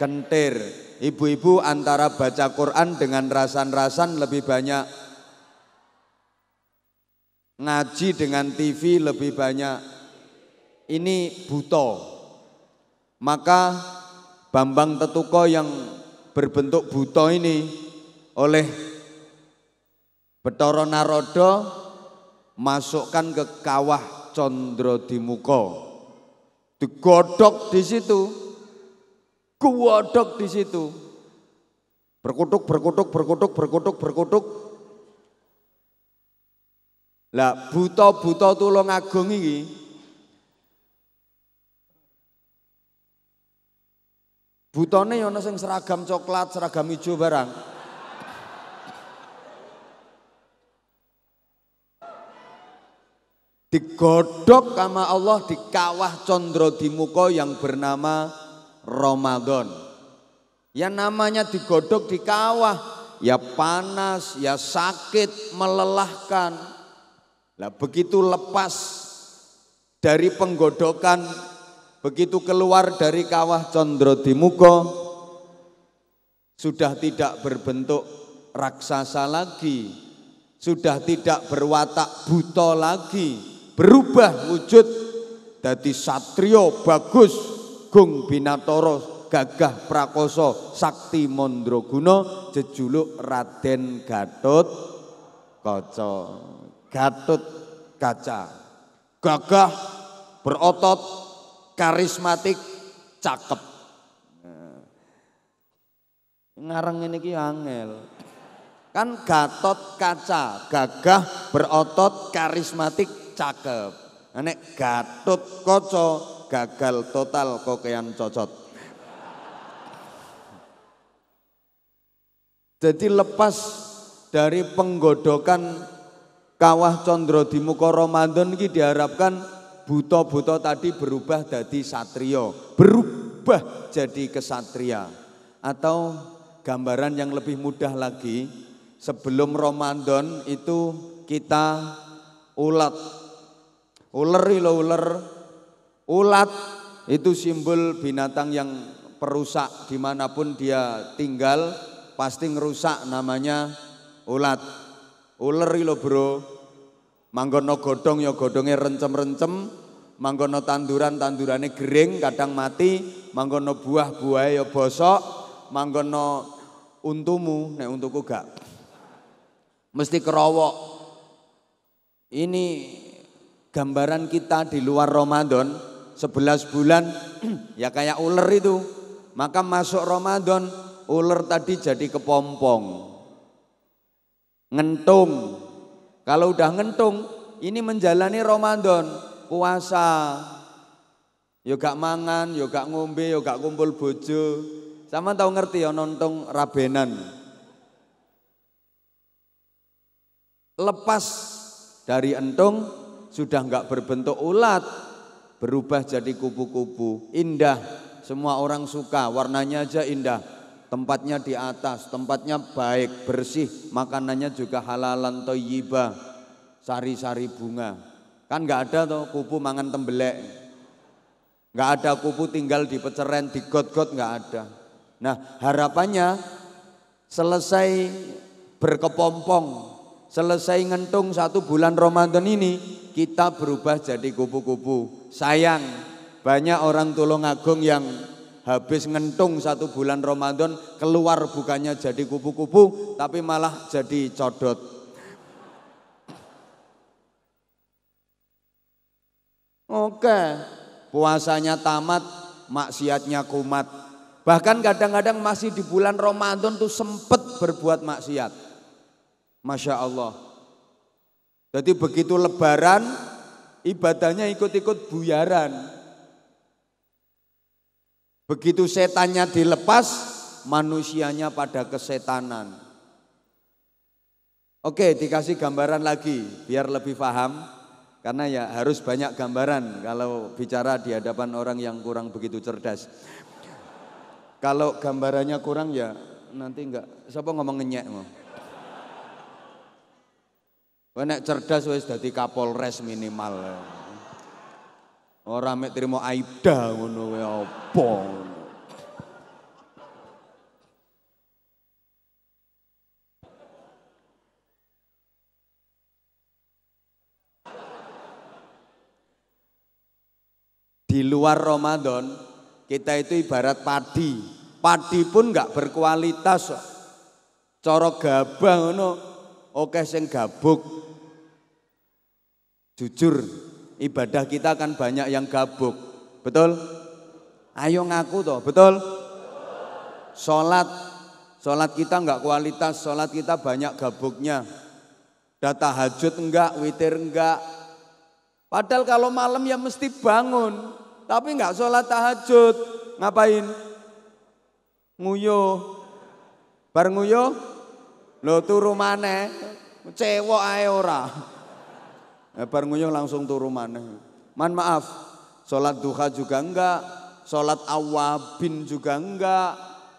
kentir. Ibu-ibu antara baca Quran dengan rasan-rasan lebih banyak Ngaji dengan TV lebih banyak. Ini buto. Maka Bambang Tetuko yang berbentuk buto ini oleh Betoro Narodo masukkan ke kawah Condro Dimuko. Digodok di situ, kuodok di situ. Berkutuk, berkutuk, berkutuk, berkutuk, berkutuk, lah buta-buta tulung agung iki butane ya ana sing seragam coklat, seragam hijau barang. digodok sama Allah di kawah condro di muka yang bernama Ramadan. Ya namanya digodok di kawah, ya panas, ya sakit, melelahkan. Nah begitu lepas dari penggodokan, begitu keluar dari kawah Condro Dimuko, sudah tidak berbentuk raksasa lagi, sudah tidak berwatak buta lagi, berubah wujud dari satrio bagus, gung binatoro, gagah prakoso, sakti mondroguno, jejuluk Raden Gatot Kocok. Gatot Kaca. Gagah, berotot, karismatik, cakep. Eh, ngarang ini ki angel. Kan Gatot Kaca, gagah, berotot, karismatik, cakep. Nek Gatot Koco gagal total kokean cocot. Jadi lepas dari penggodokan kawah condro di muka Ramadan ini diharapkan buto-buto tadi berubah jadi satrio. Berubah jadi kesatria. Atau gambaran yang lebih mudah lagi, sebelum Ramadan itu kita ulat. Uler ilo uler, ulat itu simbol binatang yang perusak dimanapun dia tinggal pasti ngerusak namanya ulat. Uler lo bro. Manggono godong ya godongnya rencem-rencem, manggono tanduran tandurannya gering kadang mati, manggono buah buah ya bosok, manggono untumu nek untuku gak. Mesti kerowok. Ini gambaran kita di luar Ramadan sebelas bulan ya kayak ular itu. Maka masuk Ramadan ular tadi jadi kepompong ngentung. Kalau udah ngentung, ini menjalani Ramadan, puasa. Yo gak mangan, yo gak ngombe, yo gak kumpul bojo. Sama tau ngerti ya nontong rabenan. Lepas dari entung sudah enggak berbentuk ulat, berubah jadi kupu-kupu. Indah, semua orang suka, warnanya aja indah tempatnya di atas, tempatnya baik, bersih, makanannya juga halalan toyiba, sari-sari bunga. Kan nggak ada tuh kupu mangan tembelek, nggak ada kupu tinggal di peceren, di got-got nggak ada. Nah harapannya selesai berkepompong, selesai ngentung satu bulan Ramadan ini, kita berubah jadi kupu-kupu. Sayang, banyak orang tulung agung yang habis ngentung satu bulan Ramadan keluar bukannya jadi kupu-kupu tapi malah jadi codot. Oke, puasanya tamat, maksiatnya kumat. Bahkan kadang-kadang masih di bulan Ramadan tuh sempet berbuat maksiat. Masya Allah. Jadi begitu lebaran, ibadahnya ikut-ikut buyaran. Begitu setannya dilepas, manusianya pada kesetanan. Oke, dikasih gambaran lagi biar lebih paham. Karena ya harus banyak gambaran kalau bicara di hadapan orang yang kurang begitu cerdas. Kalau gambarannya kurang ya nanti enggak. Siapa ngomong ngenyek mau? Nek cerdas wis jadi kapolres minimal. Orang mek terima Aida ngono kowe apa? Di luar Ramadan kita itu ibarat padi. Padi pun nggak berkualitas. Cara gabah ngono, oke sing gabuk. Jujur, ibadah kita kan banyak yang gabuk. Betul? Ayo ngaku toh, betul? Sholat, sholat kita enggak kualitas, sholat kita banyak gabuknya. Data tahajud enggak, witir enggak. Padahal kalau malam ya mesti bangun, tapi enggak sholat tahajud. Ngapain? Nguyo. Bar nguyo, lo turu mana? Cewok ae ora. Eh, bar nguyuh langsung turu maneh. Man maaf, sholat duha juga enggak, sholat awabin juga enggak.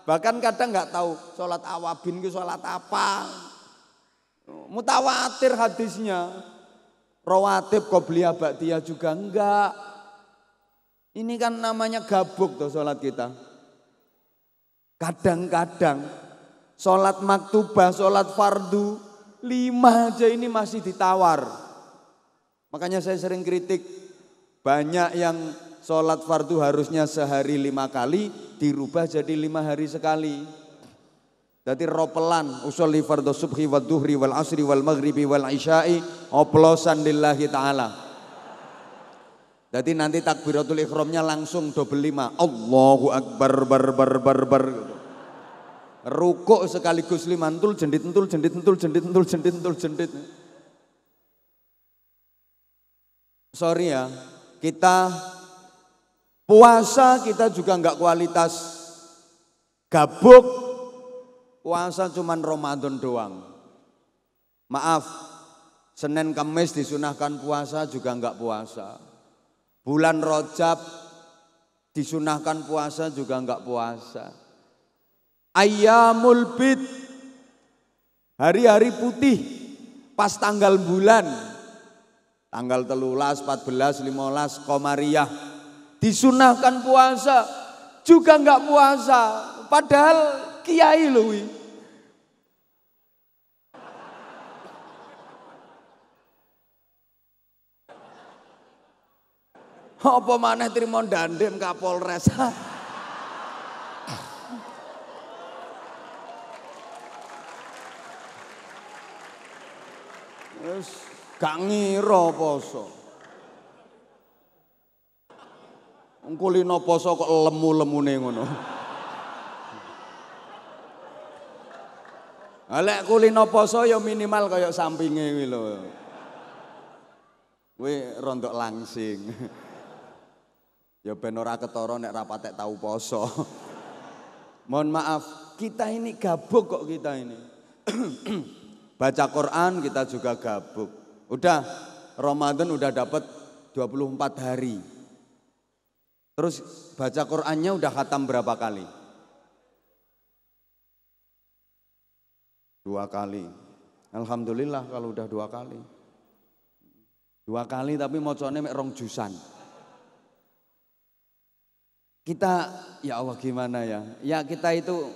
Bahkan kadang enggak tahu sholat awabin itu sholat apa. Mutawatir hadisnya. Rawatib qobliyah ba'diyah juga enggak. Ini kan namanya gabuk tuh sholat kita. Kadang-kadang sholat maktubah, sholat fardu, lima aja ini masih ditawar. Makanya saya sering kritik banyak yang sholat fardu harusnya sehari lima kali dirubah jadi lima hari sekali. Jadi ropelan usul fardu subhi wa duhri wal asri wal maghribi wal isya'i oplosan lillahi ta'ala. Jadi nanti takbiratul ikhramnya langsung double lima. Allahu akbar bar bar bar bar. Rukuk sekaligus limantul jendit entul jendit entul jendit entul jendit entul jendit. Entul, jendit. sorry ya, kita puasa kita juga nggak kualitas gabuk, puasa cuman Ramadan doang. Maaf, Senin Kamis disunahkan puasa juga nggak puasa. Bulan Rojab disunahkan puasa juga nggak puasa. Ayamul bid, hari-hari putih, pas tanggal bulan, Tanggal telulas, 14, 15 komariah. Disunahkan puasa, juga enggak puasa. Padahal kiai Lui Apa maneh trimo dandim Kapolres. Terus Gak ngira poso. Ngkulino poso kok lemu-lemune ngono. Lek kulino poso ya minimal kayak sampingnya kuwi loh. Wih, rontok langsing. ya ben ora ketara nek ra tau poso. Mohon maaf, kita ini gabuk kok kita ini. Baca Quran kita juga gabuk. Udah Ramadan udah dapat 24 hari. Terus baca Qur'annya udah khatam berapa kali? Dua kali. Alhamdulillah kalau udah dua kali. Dua kali tapi moconnya mek rong jusan. Kita ya Allah gimana ya? Ya kita itu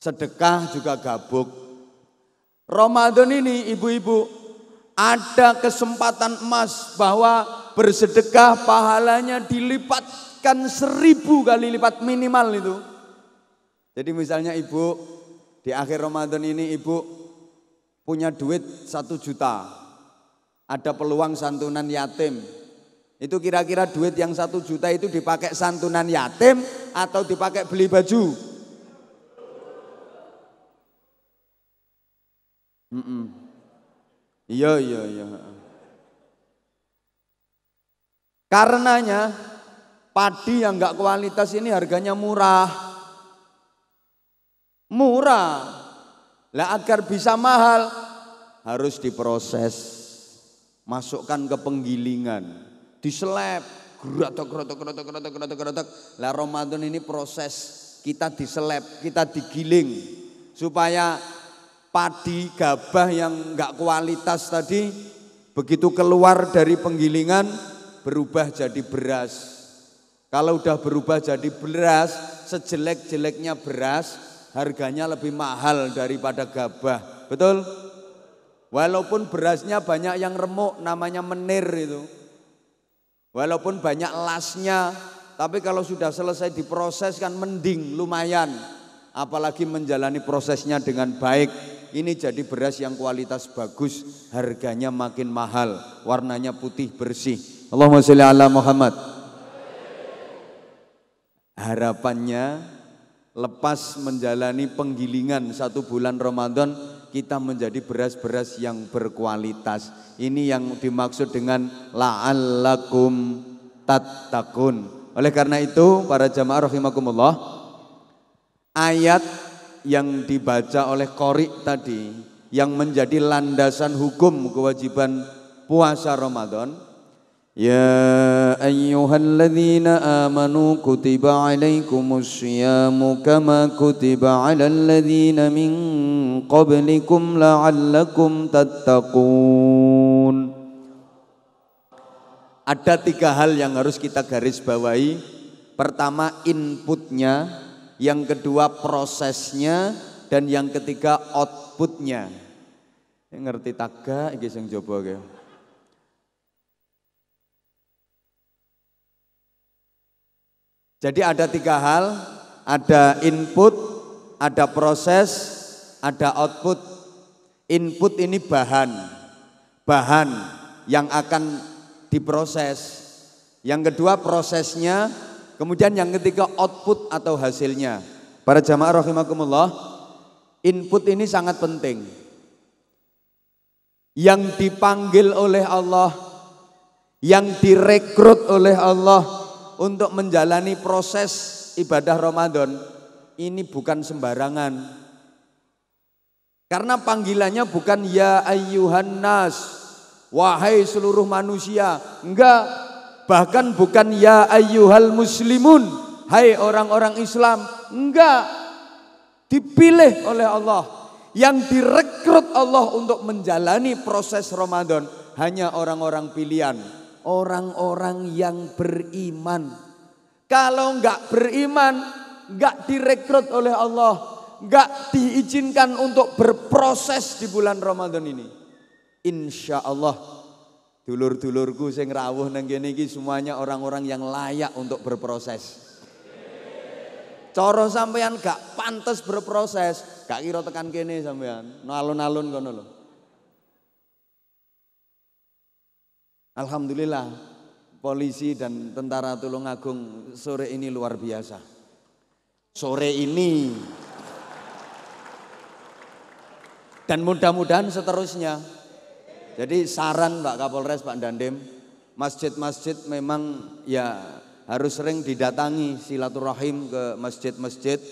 sedekah juga gabuk. Ramadan ini ibu-ibu ada kesempatan emas bahwa bersedekah pahalanya dilipatkan seribu kali lipat minimal itu. Jadi misalnya ibu di akhir Ramadan ini ibu punya duit satu juta. Ada peluang santunan yatim. Itu kira-kira duit yang satu juta itu dipakai santunan yatim atau dipakai beli baju. Mm -mm. Iya, iya, iya. Karenanya padi yang nggak kualitas ini harganya murah. Murah. Lah agar bisa mahal harus diproses. Masukkan ke penggilingan, diselep, gerotok gerotok gerotok gerotok gerotok gerotok. Lah Ramadan ini proses kita diselep, kita digiling supaya padi gabah yang nggak kualitas tadi begitu keluar dari penggilingan berubah jadi beras. Kalau udah berubah jadi beras, sejelek-jeleknya beras harganya lebih mahal daripada gabah. Betul? Walaupun berasnya banyak yang remuk namanya menir itu. Walaupun banyak lasnya, tapi kalau sudah selesai diproses kan mending lumayan. Apalagi menjalani prosesnya dengan baik. Ini jadi beras yang kualitas bagus, harganya makin mahal, warnanya putih bersih. Allahumma sholli ala Muhammad. Harapannya lepas menjalani penggilingan satu bulan Ramadan kita menjadi beras-beras yang berkualitas. Ini yang dimaksud dengan la'allakum tattaqun. Oleh karena itu para jamaah rahimakumullah ayat yang dibaca oleh korik tadi yang menjadi landasan hukum kewajiban puasa Ramadan Ya ayyuhalladzina amanu kutiba alaikumus syiyamu kama kutiba alal ladzina min qablikum la'allakum tattaqun Ada tiga hal yang harus kita garis bawahi Pertama inputnya yang kedua prosesnya, dan yang ketiga outputnya. Ngerti taga iki yang coba ya. Jadi ada tiga hal, ada input, ada proses, ada output. Input ini bahan, bahan yang akan diproses. Yang kedua prosesnya Kemudian yang ketiga output atau hasilnya. Para jamaah rahimakumullah, input ini sangat penting. Yang dipanggil oleh Allah, yang direkrut oleh Allah untuk menjalani proses ibadah Ramadan, ini bukan sembarangan. Karena panggilannya bukan ya ayyuhan nas, wahai seluruh manusia. Enggak, Bahkan bukan ya ayyuhal muslimun, hai orang-orang Islam. Enggak. Dipilih oleh Allah. Yang direkrut Allah untuk menjalani proses Ramadan hanya orang-orang pilihan, orang-orang yang beriman. Kalau enggak beriman, enggak direkrut oleh Allah, enggak diizinkan untuk berproses di bulan Ramadan ini. Insya Allah Dulur-dulurku sing rawuh neng kene iki semuanya orang-orang yang layak untuk berproses. Coro sampean gak pantas berproses, gak kira tekan kene sampean, no alun-alun kono lho. Alhamdulillah polisi dan tentara Tulungagung sore ini luar biasa. Sore ini dan mudah-mudahan seterusnya jadi saran Pak Kapolres, Pak Dandim, masjid-masjid memang ya harus sering didatangi silaturahim ke masjid-masjid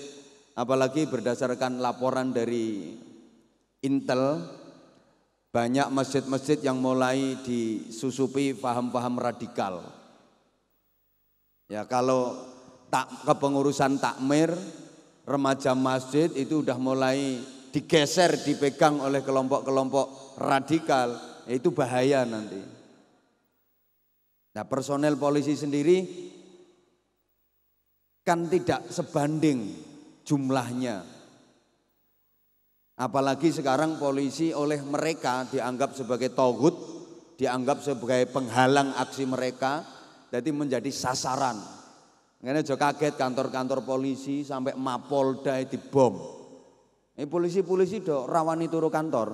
apalagi berdasarkan laporan dari Intel banyak masjid-masjid yang mulai disusupi paham-paham radikal. Ya kalau tak kepengurusan takmir remaja masjid itu sudah mulai digeser dipegang oleh kelompok-kelompok radikal itu bahaya nanti. Nah personel polisi sendiri kan tidak sebanding jumlahnya. Apalagi sekarang polisi oleh mereka dianggap sebagai togut, dianggap sebagai penghalang aksi mereka, jadi menjadi sasaran. Ini juga kaget kantor-kantor polisi sampai Mapolda dibom. Ini eh, polisi-polisi rawan rawan turu kantor.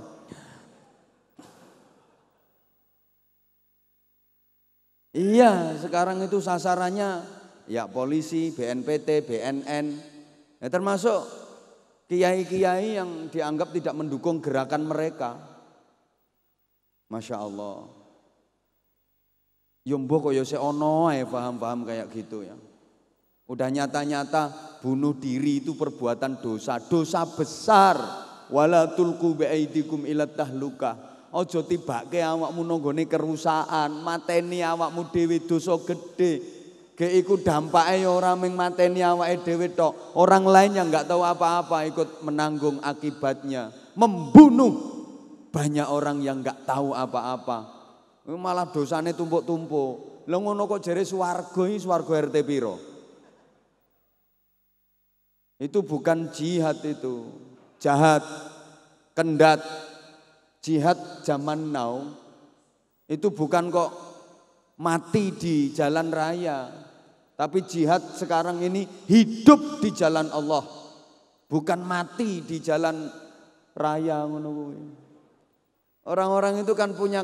Iya, sekarang itu sasarannya ya polisi, BNPT, BNN. Ya, termasuk kiai-kiai yang dianggap tidak mendukung gerakan mereka. Masya Allah. Yombo ya kok yose ya ono ya paham-paham kayak gitu ya. Udah nyata-nyata bunuh diri itu perbuatan dosa, dosa besar. Walatul tulku ilat tahlukah tiba ke awakmu nanggone kerusaan, mateni awakmu Dewi dosa gede, ke iku dampake ya ora ming mateni awake dhewe tok. Orang lain yang enggak tahu apa-apa ikut menanggung akibatnya. Membunuh banyak orang yang enggak tahu apa-apa. Eh, malah dosane tumpuk-tumpuk. Lah ngono kok jere swarga iki swarga RT piro? Itu bukan jihad itu. Jahat, kendat, jihad zaman now itu bukan kok mati di jalan raya, tapi jihad sekarang ini hidup di jalan Allah, bukan mati di jalan raya Orang-orang itu kan punya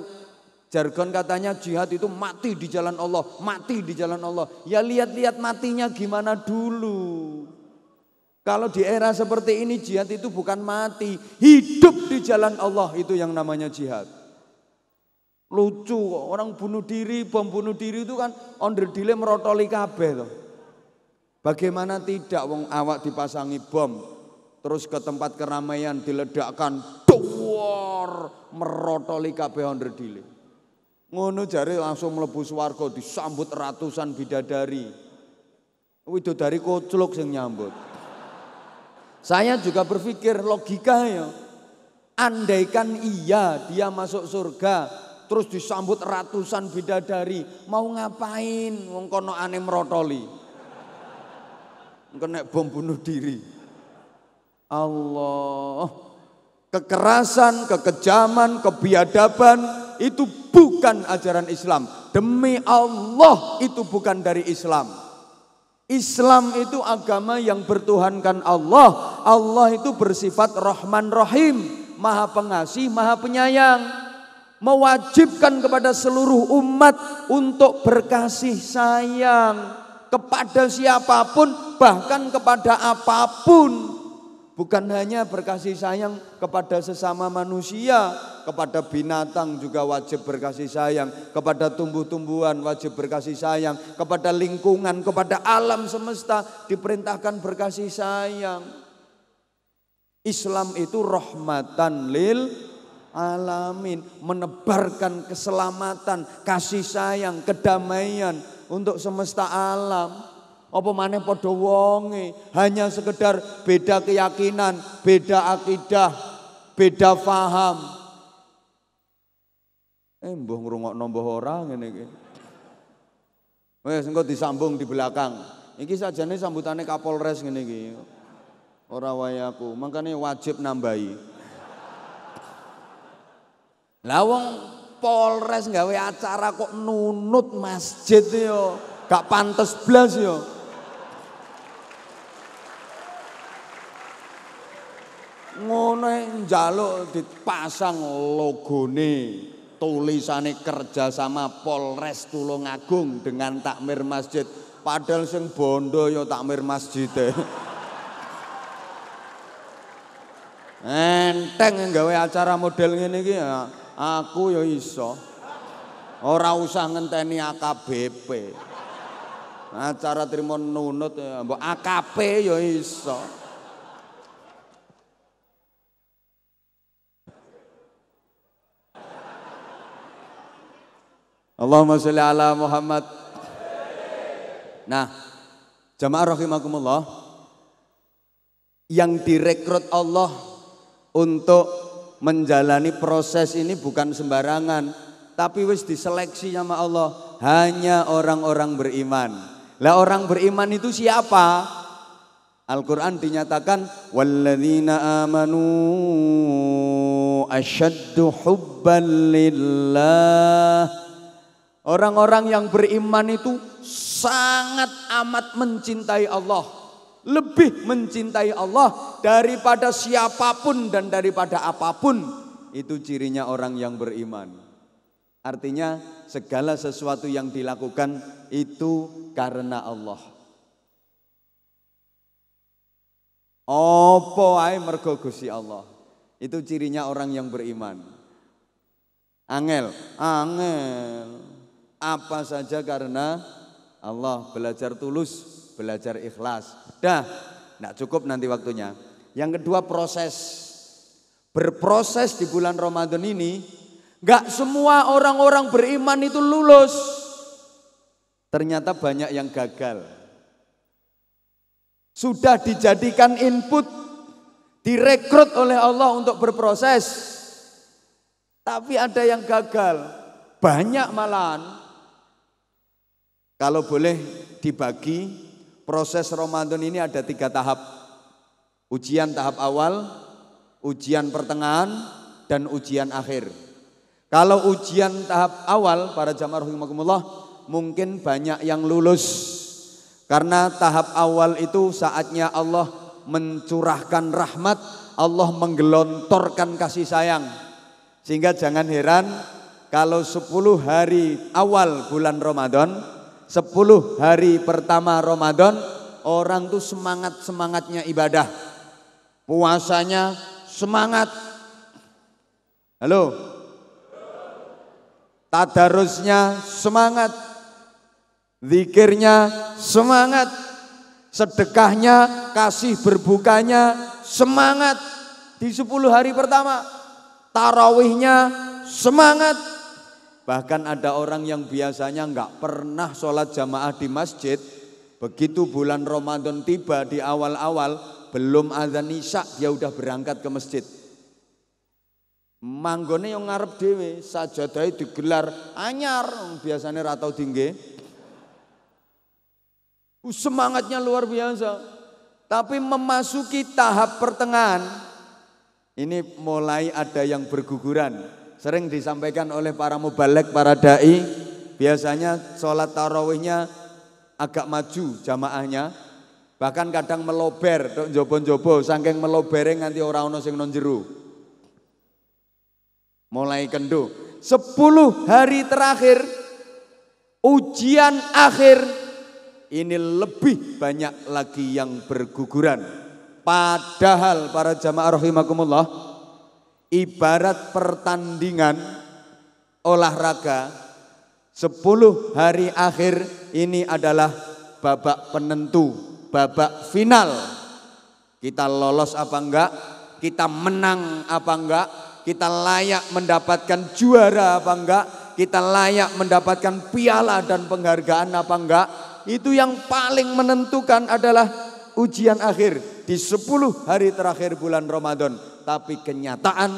jargon katanya jihad itu mati di jalan Allah, mati di jalan Allah. Ya lihat-lihat matinya gimana dulu. Kalau di era seperti ini jihad itu bukan mati, hidup jalan Allah itu yang namanya jihad. Lucu orang bunuh diri, bom bunuh diri itu kan the delay merotoli kabeh tuh. Bagaimana tidak wong awak dipasangi bom terus ke tempat keramaian diledakkan duwar merotoli kabeh the delay. Ngono jari langsung mlebu swarga disambut ratusan bidadari. Widodari kocluk sing nyambut. Saya juga berpikir logika ya. Andaikan iya dia masuk surga, terus disambut ratusan bidadari, mau ngapain wong kono aneh merotoli. Kena bom bunuh diri. Allah, kekerasan, kekejaman, kebiadaban itu bukan ajaran Islam. Demi Allah itu bukan dari Islam. Islam itu agama yang bertuhankan Allah. Allah itu bersifat Rahman Rahim maha pengasih, maha penyayang. Mewajibkan kepada seluruh umat untuk berkasih sayang kepada siapapun, bahkan kepada apapun. Bukan hanya berkasih sayang kepada sesama manusia, kepada binatang juga wajib berkasih sayang, kepada tumbuh-tumbuhan wajib berkasih sayang, kepada lingkungan, kepada alam semesta diperintahkan berkasih sayang. Islam itu rahmatan lil alamin, menebarkan keselamatan, kasih sayang, kedamaian untuk semesta alam. Apa maneh padha wonge, hanya sekedar beda keyakinan, beda akidah, beda faham. Eh mbuh ngrungokno mbuh ora ngene iki. Wes engko disambung di belakang. Iki sajane sambutane Kapolres ngene iki. Ora makanya wajib nambahi. Lah wong Polres gawe acara kok nunut masjid yo, gak pantas blas yo. Ngono e njaluk dipasang logone tulisane sama Polres Tulungagung dengan takmir masjid. Padahal sing bondo yo takmir masjid. E. Enteng gawe acara model ngene iki ya aku ya iso. Ora usah ngenteni AKBP. Acara trimo nunut ya mbok AKP ya iso. Allahumma sholli ala Muhammad. Nah, jamaah rahimakumullah yang direkrut Allah untuk menjalani proses ini bukan sembarangan, tapi wis diseleksi sama Allah hanya orang-orang beriman. Lah orang beriman itu siapa? Al-Qur'an dinyatakan walladzina amanu asyaddu hubban lillah. Orang-orang yang beriman itu sangat amat mencintai Allah lebih mencintai Allah daripada siapapun dan daripada apapun. Itu cirinya orang yang beriman. Artinya segala sesuatu yang dilakukan itu karena Allah. Opo ae mergo Gusti Allah. Itu cirinya orang yang beriman. Angel, angel. Apa saja karena Allah belajar tulus belajar ikhlas. Dah, tidak cukup nanti waktunya. Yang kedua proses. Berproses di bulan Ramadan ini, nggak semua orang-orang beriman itu lulus. Ternyata banyak yang gagal. Sudah dijadikan input, direkrut oleh Allah untuk berproses. Tapi ada yang gagal, banyak malahan. Kalau boleh dibagi Proses Ramadan ini ada tiga tahap. Ujian tahap awal, ujian pertengahan, dan ujian akhir. Kalau ujian tahap awal para jamaah rahimahumullah, mungkin banyak yang lulus. Karena tahap awal itu saatnya Allah mencurahkan rahmat, Allah menggelontorkan kasih sayang. Sehingga jangan heran kalau 10 hari awal bulan Ramadan 10 hari pertama Ramadan orang tuh semangat-semangatnya ibadah. Puasanya semangat. Halo. Tadarusnya semangat. Zikirnya semangat. Sedekahnya, kasih berbukanya semangat. Di 10 hari pertama. Tarawihnya semangat Bahkan ada orang yang biasanya nggak pernah sholat jamaah di masjid, begitu bulan Ramadan tiba di awal-awal, belum azan isya dia udah berangkat ke masjid. Manggone yang ngarep dewe, sajadahnya digelar anyar, biasanya ratau tinggi. Uh, semangatnya luar biasa. Tapi memasuki tahap pertengahan, ini mulai ada yang berguguran sering disampaikan oleh para mubalek, para dai, biasanya sholat tarawihnya agak maju jamaahnya, bahkan kadang melober, jopo jobo-jobo, saking nanti orang orang yang sing non jeru. Mulai kendu. Sepuluh hari terakhir, ujian akhir, ini lebih banyak lagi yang berguguran. Padahal para jamaah rahimakumullah, ibarat pertandingan olahraga 10 hari akhir ini adalah babak penentu, babak final. Kita lolos apa enggak? Kita menang apa enggak? Kita layak mendapatkan juara apa enggak? Kita layak mendapatkan piala dan penghargaan apa enggak? Itu yang paling menentukan adalah ujian akhir di 10 hari terakhir bulan Ramadan tapi kenyataan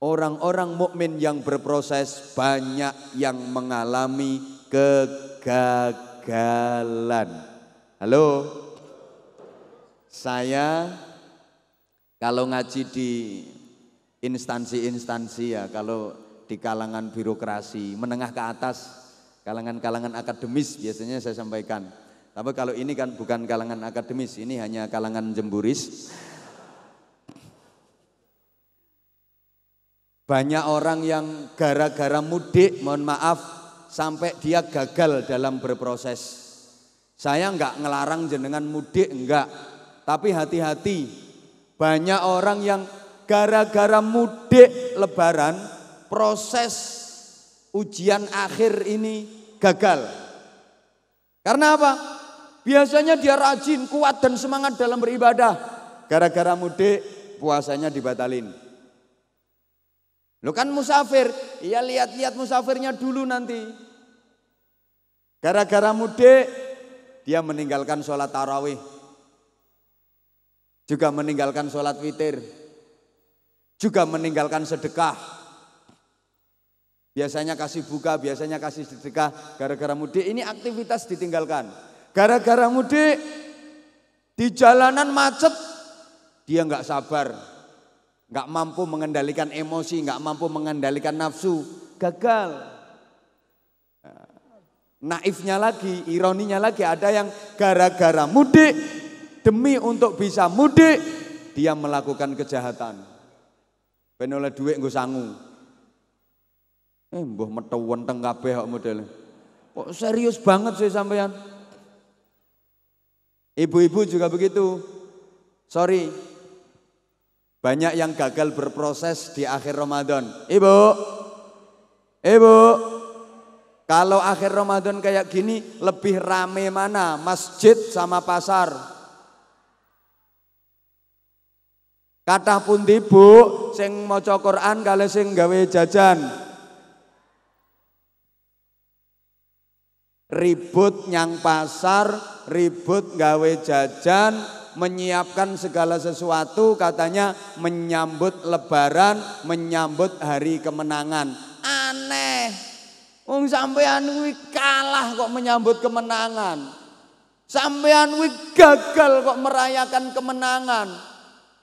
orang-orang mukmin yang berproses banyak yang mengalami kegagalan. Halo. Saya kalau ngaji di instansi-instansi ya, kalau di kalangan birokrasi menengah ke atas, kalangan-kalangan akademis biasanya saya sampaikan. Tapi kalau ini kan bukan kalangan akademis, ini hanya kalangan jemburis. Banyak orang yang gara-gara mudik, mohon maaf, sampai dia gagal dalam berproses. Saya enggak ngelarang jenengan mudik, enggak. Tapi hati-hati, banyak orang yang gara-gara mudik lebaran, proses ujian akhir ini gagal. Karena apa? Biasanya dia rajin, kuat dan semangat dalam beribadah. Gara-gara mudik, puasanya dibatalin. Lo kan musafir, ya lihat-lihat musafirnya dulu nanti. Gara-gara mudik, dia meninggalkan sholat tarawih. Juga meninggalkan sholat witir. Juga meninggalkan sedekah. Biasanya kasih buka, biasanya kasih sedekah. Gara-gara mudik, ini aktivitas ditinggalkan. Gara-gara mudik, di jalanan macet, dia nggak sabar nggak mampu mengendalikan emosi, nggak mampu mengendalikan nafsu, gagal. Nah, naifnya lagi, ironinya lagi ada yang gara-gara mudik demi untuk bisa mudik dia melakukan kejahatan. Ben duit gue sanggup. Eh mbuh metuwen teng kabeh kok modele. Kok serius banget sih sampean? Ibu-ibu juga begitu. Sorry, banyak yang gagal berproses di akhir Ramadan. Ibu, ibu, kalau akhir Ramadan kayak gini lebih rame mana? Masjid sama pasar. Kata pun tibu, sing mau Quran kali sing gawe jajan. Ribut nyang pasar, ribut gawe jajan, menyiapkan segala sesuatu katanya menyambut lebaran, menyambut hari kemenangan. Aneh. Wong sampean kuwi kalah kok menyambut kemenangan. Sampean kuwi gagal kok merayakan kemenangan.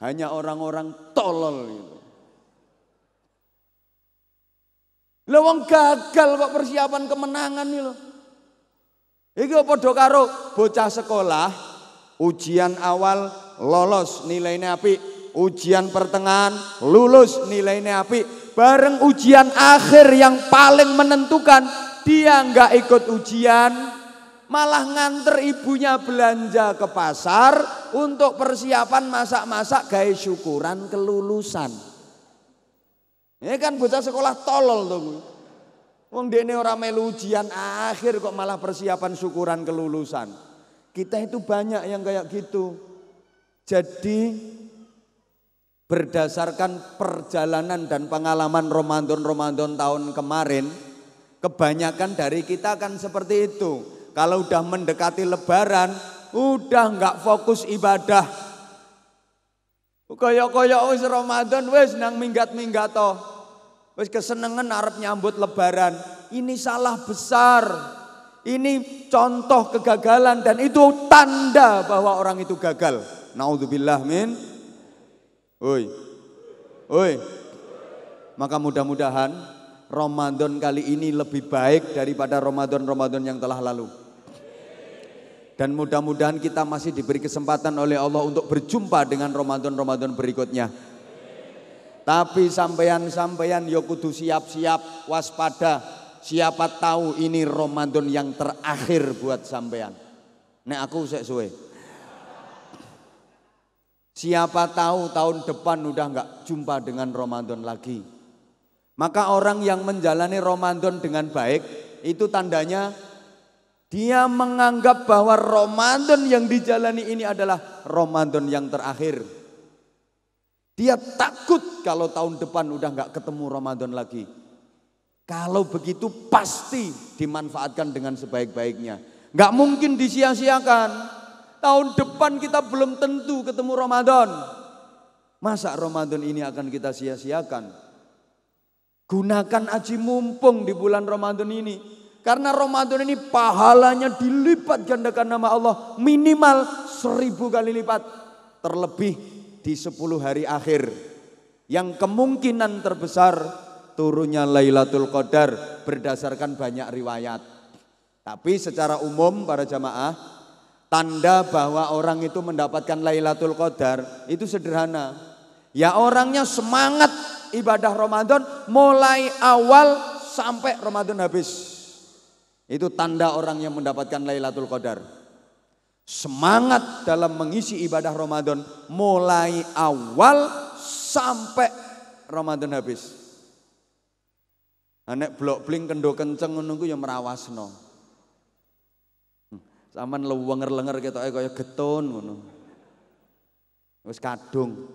Hanya orang-orang tolol itu. Lah wong gagal kok persiapan kemenangan nih lho. Iki padha karo bocah sekolah Ujian awal lolos nilainya api. Ujian pertengahan lulus nilainya api. Bareng ujian akhir yang paling menentukan. Dia nggak ikut ujian. Malah nganter ibunya belanja ke pasar. Untuk persiapan masak-masak gaya syukuran kelulusan. Ini kan bocah sekolah tolol tuh. Wong dene ora melu ujian akhir kok malah persiapan syukuran kelulusan. Kita itu banyak yang kayak gitu. Jadi berdasarkan perjalanan dan pengalaman Ramadan-Ramadan tahun kemarin, kebanyakan dari kita akan seperti itu. Kalau udah mendekati lebaran, udah nggak fokus ibadah. Koyok-koyok wis Ramadan wis nang minggat-minggat toh. Wis kesenengan arep nyambut lebaran. Ini salah besar. Ini contoh kegagalan dan itu tanda bahwa orang itu gagal. Naudzubillah min. Oi. Oi. Maka mudah-mudahan Ramadan kali ini lebih baik daripada Ramadan-Ramadan yang telah lalu. Dan mudah-mudahan kita masih diberi kesempatan oleh Allah untuk berjumpa dengan Ramadan-Ramadan berikutnya. Tapi sampean-sampean yo kudu siap-siap waspada Siapa tahu ini Ramadan yang terakhir buat sampean. Nek aku usik suwe. Siapa tahu tahun depan udah nggak jumpa dengan Ramadan lagi. Maka orang yang menjalani Ramadan dengan baik itu tandanya dia menganggap bahwa Ramadan yang dijalani ini adalah Ramadan yang terakhir. Dia takut kalau tahun depan udah nggak ketemu Ramadan lagi. Kalau begitu pasti dimanfaatkan dengan sebaik-baiknya. Gak mungkin disia-siakan. Tahun depan kita belum tentu ketemu Ramadan. Masa Ramadan ini akan kita sia-siakan? Gunakan aji mumpung di bulan Ramadan ini. Karena Ramadan ini pahalanya dilipat gandakan nama Allah minimal seribu kali lipat. Terlebih di sepuluh hari akhir. Yang kemungkinan terbesar turunnya Lailatul Qadar berdasarkan banyak riwayat. Tapi secara umum para jamaah, tanda bahwa orang itu mendapatkan Lailatul Qadar itu sederhana. Ya orangnya semangat ibadah Ramadan mulai awal sampai Ramadan habis. Itu tanda orang yang mendapatkan Lailatul Qadar. Semangat dalam mengisi ibadah Ramadan mulai awal sampai Ramadan habis. Anak blok bling kendo kenceng nunggu yang merawas no. Hmm, Saman lewenger-lenger gitu, kaya geton ngono. wes kadung.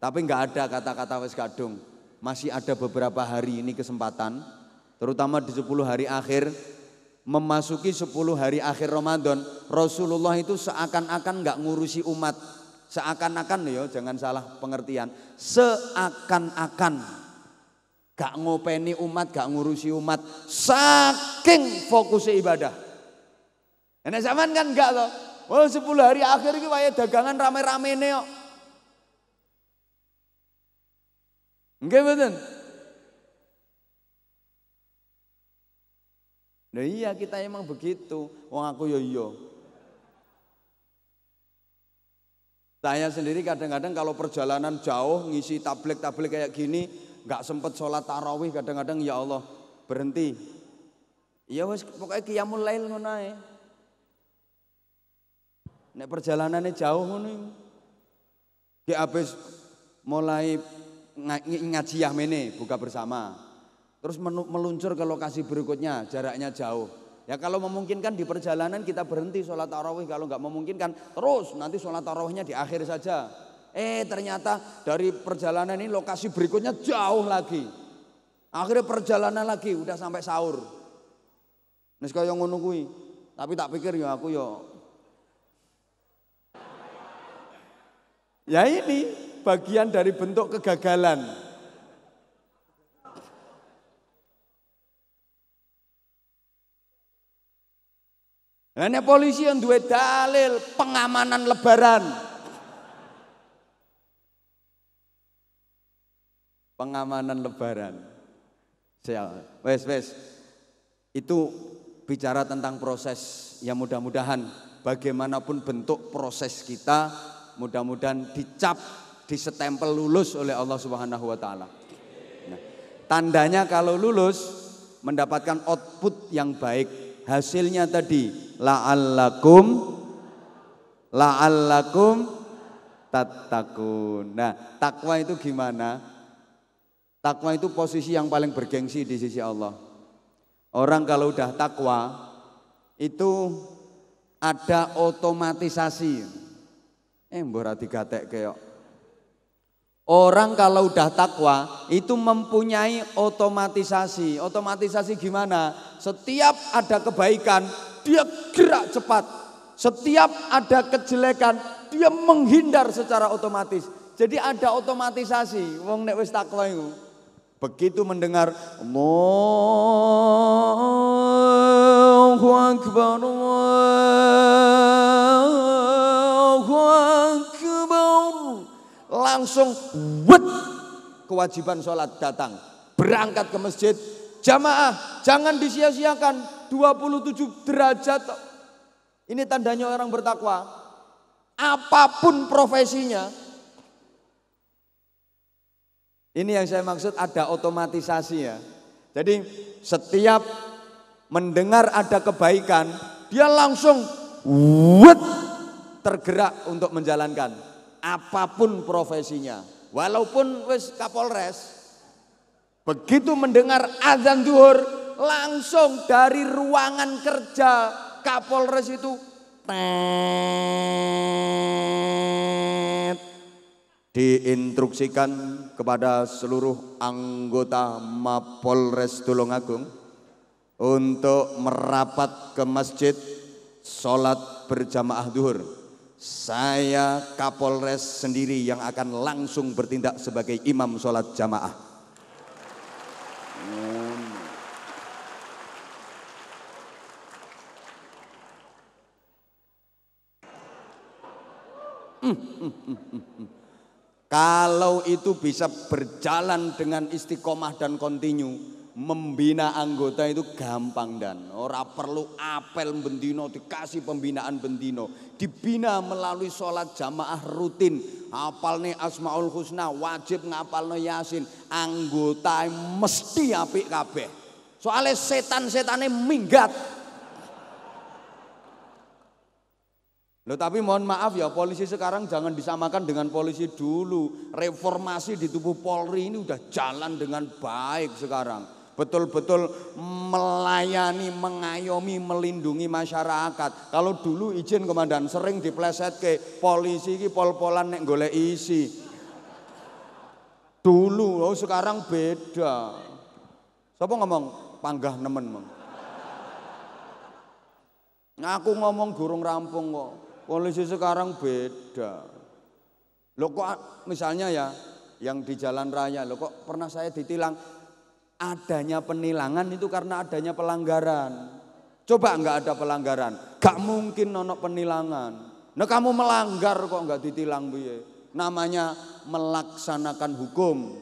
Tapi nggak ada kata-kata wes kadung. Masih ada beberapa hari ini kesempatan, terutama di 10 hari akhir memasuki 10 hari akhir Ramadan, Rasulullah itu seakan-akan nggak ngurusi umat. Seakan-akan yo, ya, jangan salah pengertian. Seakan-akan Gak ngopeni umat, gak ngurusi umat. Saking fokusnya ibadah. Enak zaman kan enggak loh. oh sepuluh hari akhir ini dagangan rame-rame nih kok. betul? Nah iya kita emang begitu. Wong aku yo ya yo. Iya. Saya sendiri kadang-kadang kalau perjalanan jauh ngisi tablet-tablet kayak gini, nggak sempet sholat tarawih kadang-kadang ya Allah berhenti. Ya wes pokoknya kiamul lail ngonai naik Nek perjalanannya jauh nih Ki habis mulai ngaji Yahmene buka bersama. Terus meluncur ke lokasi berikutnya, jaraknya jauh. Ya kalau memungkinkan di perjalanan kita berhenti sholat tarawih, kalau nggak memungkinkan terus nanti sholat tarawihnya di akhir saja. Eh ternyata dari perjalanan ini lokasi berikutnya jauh lagi. Akhirnya perjalanan lagi udah sampai sahur. Nesko yang yang menunggui, Tapi tak pikir ya aku ya Ya ini bagian dari bentuk kegagalan. Hanya polisi yang dua dalil pengamanan lebaran. pengamanan lebaran. Saya, wes wes, itu bicara tentang proses yang mudah-mudahan bagaimanapun bentuk proses kita mudah-mudahan dicap disetempel lulus oleh Allah Subhanahu wa taala. Nah, tandanya kalau lulus mendapatkan output yang baik. Hasilnya tadi la'allakum la'allakum tatakun. Nah, takwa itu gimana? Takwa itu posisi yang paling bergengsi di sisi Allah. Orang kalau udah takwa itu ada otomatisasi. Eh, berarti digatek keok. Orang kalau udah takwa itu mempunyai otomatisasi. Otomatisasi gimana? Setiap ada kebaikan, dia gerak cepat. Setiap ada kejelekan, dia menghindar secara otomatis. Jadi ada otomatisasi wong nek wis takwa Begitu mendengar Allahu Akbar Allahu Akbar langsung wut, kewajiban sholat datang berangkat ke masjid jamaah jangan disia-siakan 27 derajat ini tandanya orang bertakwa apapun profesinya ini yang saya maksud ada otomatisasi ya. Jadi setiap mendengar ada kebaikan, dia langsung wut tergerak untuk menjalankan apapun profesinya. Walaupun wis Kapolres begitu mendengar azan zuhur langsung dari ruangan kerja Kapolres itu diinstruksikan kepada seluruh anggota Mapolres Tulungagung untuk merapat ke masjid sholat berjamaah duhur. Saya Kapolres sendiri yang akan langsung bertindak sebagai imam sholat jamaah. mm hmm. hmm, hmm, hmm kalau itu bisa berjalan dengan istiqomah dan kontinu, membina anggota itu gampang dan ora perlu apel bendino dikasih pembinaan bendino dibina melalui sholat jamaah rutin apal nih asmaul husna wajib ngapal nih yasin anggota mesti apik kabeh soalnya setan setannya minggat Loh tapi mohon maaf ya polisi sekarang jangan disamakan dengan polisi dulu. Reformasi di tubuh Polri ini udah jalan dengan baik sekarang. Betul-betul melayani, mengayomi, melindungi masyarakat. Kalau dulu izin komandan sering dipleset ke polisi ki pol-polan nek golek isi. Dulu, oh sekarang beda. Siapa ngomong? Panggah nemen. Mong. Aku ngomong gurung rampung kok. Polisi sekarang beda. Lo kok misalnya ya yang di jalan raya, lo kok pernah saya ditilang? Adanya penilangan itu karena adanya pelanggaran. Coba enggak ada pelanggaran, gak mungkin nono penilangan. Nah kamu melanggar kok enggak ditilang bu? Namanya melaksanakan hukum.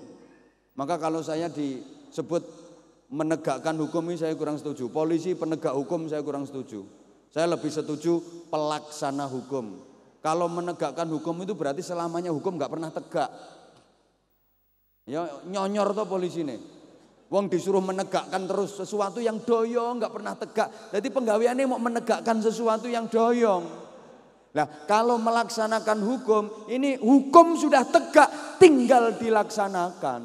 Maka kalau saya disebut menegakkan hukum ini saya kurang setuju. Polisi penegak hukum saya kurang setuju. Saya lebih setuju pelaksana hukum. Kalau menegakkan hukum itu berarti selamanya hukum nggak pernah tegak. Ya nyonyor tuh polisi nih. Wong disuruh menegakkan terus sesuatu yang doyong nggak pernah tegak. Jadi penggawaiannya mau menegakkan sesuatu yang doyong. Nah, kalau melaksanakan hukum, ini hukum sudah tegak, tinggal dilaksanakan.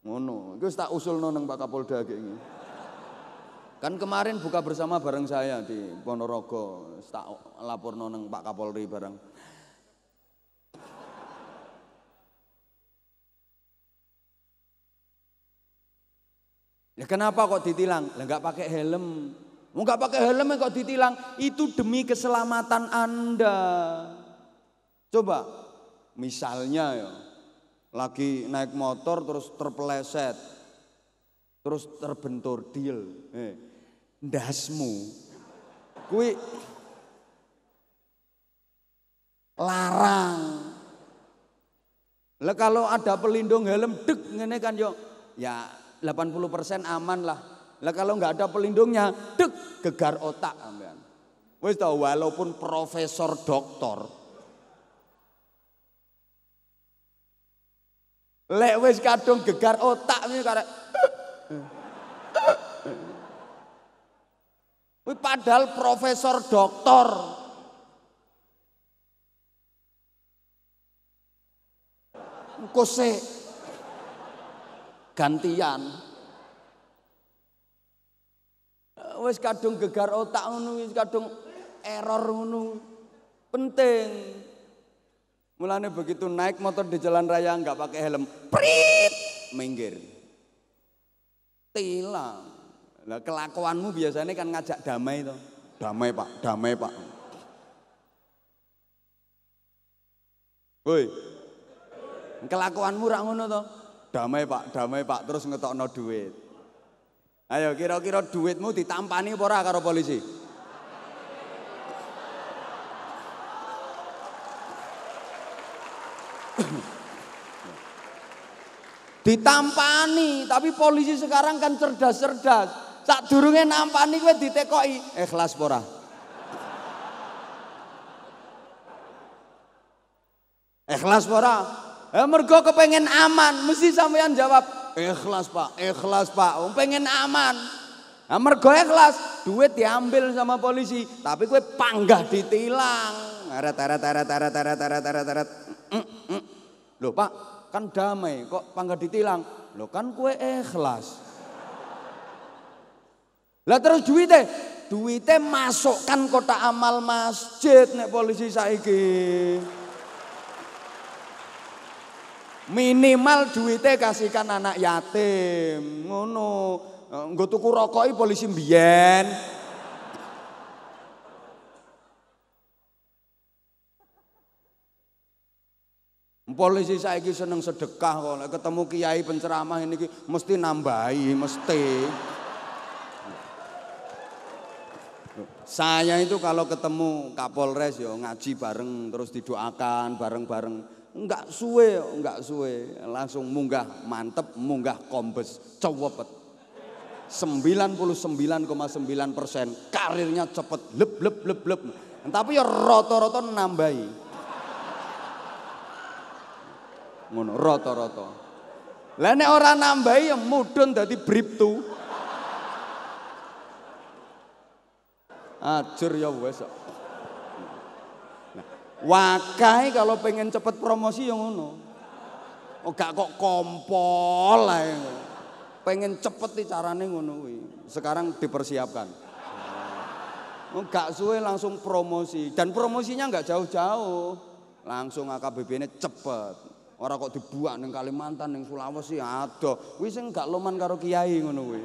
Ngono, oh, itu tak usul noneng Pak Kapolda kayak gini. Kan kemarin buka bersama bareng saya di Ponorogo, tak lapor noneng Pak Kapolri bareng. Ya kenapa kok ditilang? Lah nggak pakai helm. Mau nggak pakai helm kok ditilang? Itu demi keselamatan Anda. Coba, misalnya ya, lagi naik motor terus terpeleset, terus terbentur deal eh, kui kui larang lah kalau ada pelindung helm dek ngene kan yo ya 80% aman lah lah kalau nggak ada pelindungnya dek gegar otak ambil. wis tau walaupun profesor doktor Lek wis kadung gegar otak iki karek Kuwi padahal profesor doktor. Engko gantian. Wis kadung gegar otak ngono, wis kadung error ngono. Penting. Mulane begitu naik motor di jalan raya nggak pakai helm, prit minggir. Tila. Nah, kelakuanmu biasanya kan ngajak damai itu. Damai pak, damai pak. Woi, kelakuanmu rak ngono to. Damai pak, damai pak, terus ngetokno duit. Ayo kira-kira duitmu ditampani apa karo polisi? ditampani, tapi polisi sekarang kan cerdas-cerdas. tak durungnya nampani gue ditekoki, ikhlas eh, kelas Ikhlas eh, ora? Eh, mergo kepengen aman, mesti sampean jawab, ikhlas eh, Pak, ikhlas eh, Pak, um, pengen aman. Nah, mergo ikhlas, eh, duit diambil sama polisi, tapi gue panggah ditilang. Eret, eret, eret, eret, eret, eret, eret, eret. Mm, mm. mm. Pak, kan damai kok pangga ditilang lo kan kue ikhlas lah terus duitnya duitnya masukkan kota amal masjid nek polisi saiki minimal duitnya kasihkan anak yatim ngono eh, nggo tuku rokok polisi mbiyen polisi saya saiki seneng sedekah kok. ketemu kiai penceramah ini mesti nambahi, mesti. Saya itu kalau ketemu Kapolres ya ngaji bareng terus didoakan bareng-bareng. Enggak suwe, enggak suwe. Langsung munggah mantep, munggah kombes, cowopet. 99,9 persen karirnya cepet leb leb leb leb tapi ya roto-roto nambahi ngono roto rata Lah nek ora nambahi ya mudhun dadi briptu. Ajur ya wes. Nah, wakai kalau pengen cepet promosi yang ngono. Oh gak kok kompol lah. Pengen cepet carane ngono Sekarang dipersiapkan. Enggak oh, suwe langsung promosi dan promosinya enggak jauh-jauh. Langsung AKBB ini cepet. Orang kok dibuat neng Kalimantan, neng Sulawesi ya ada. wis enggak gak loman karo kiai ngono kuwi.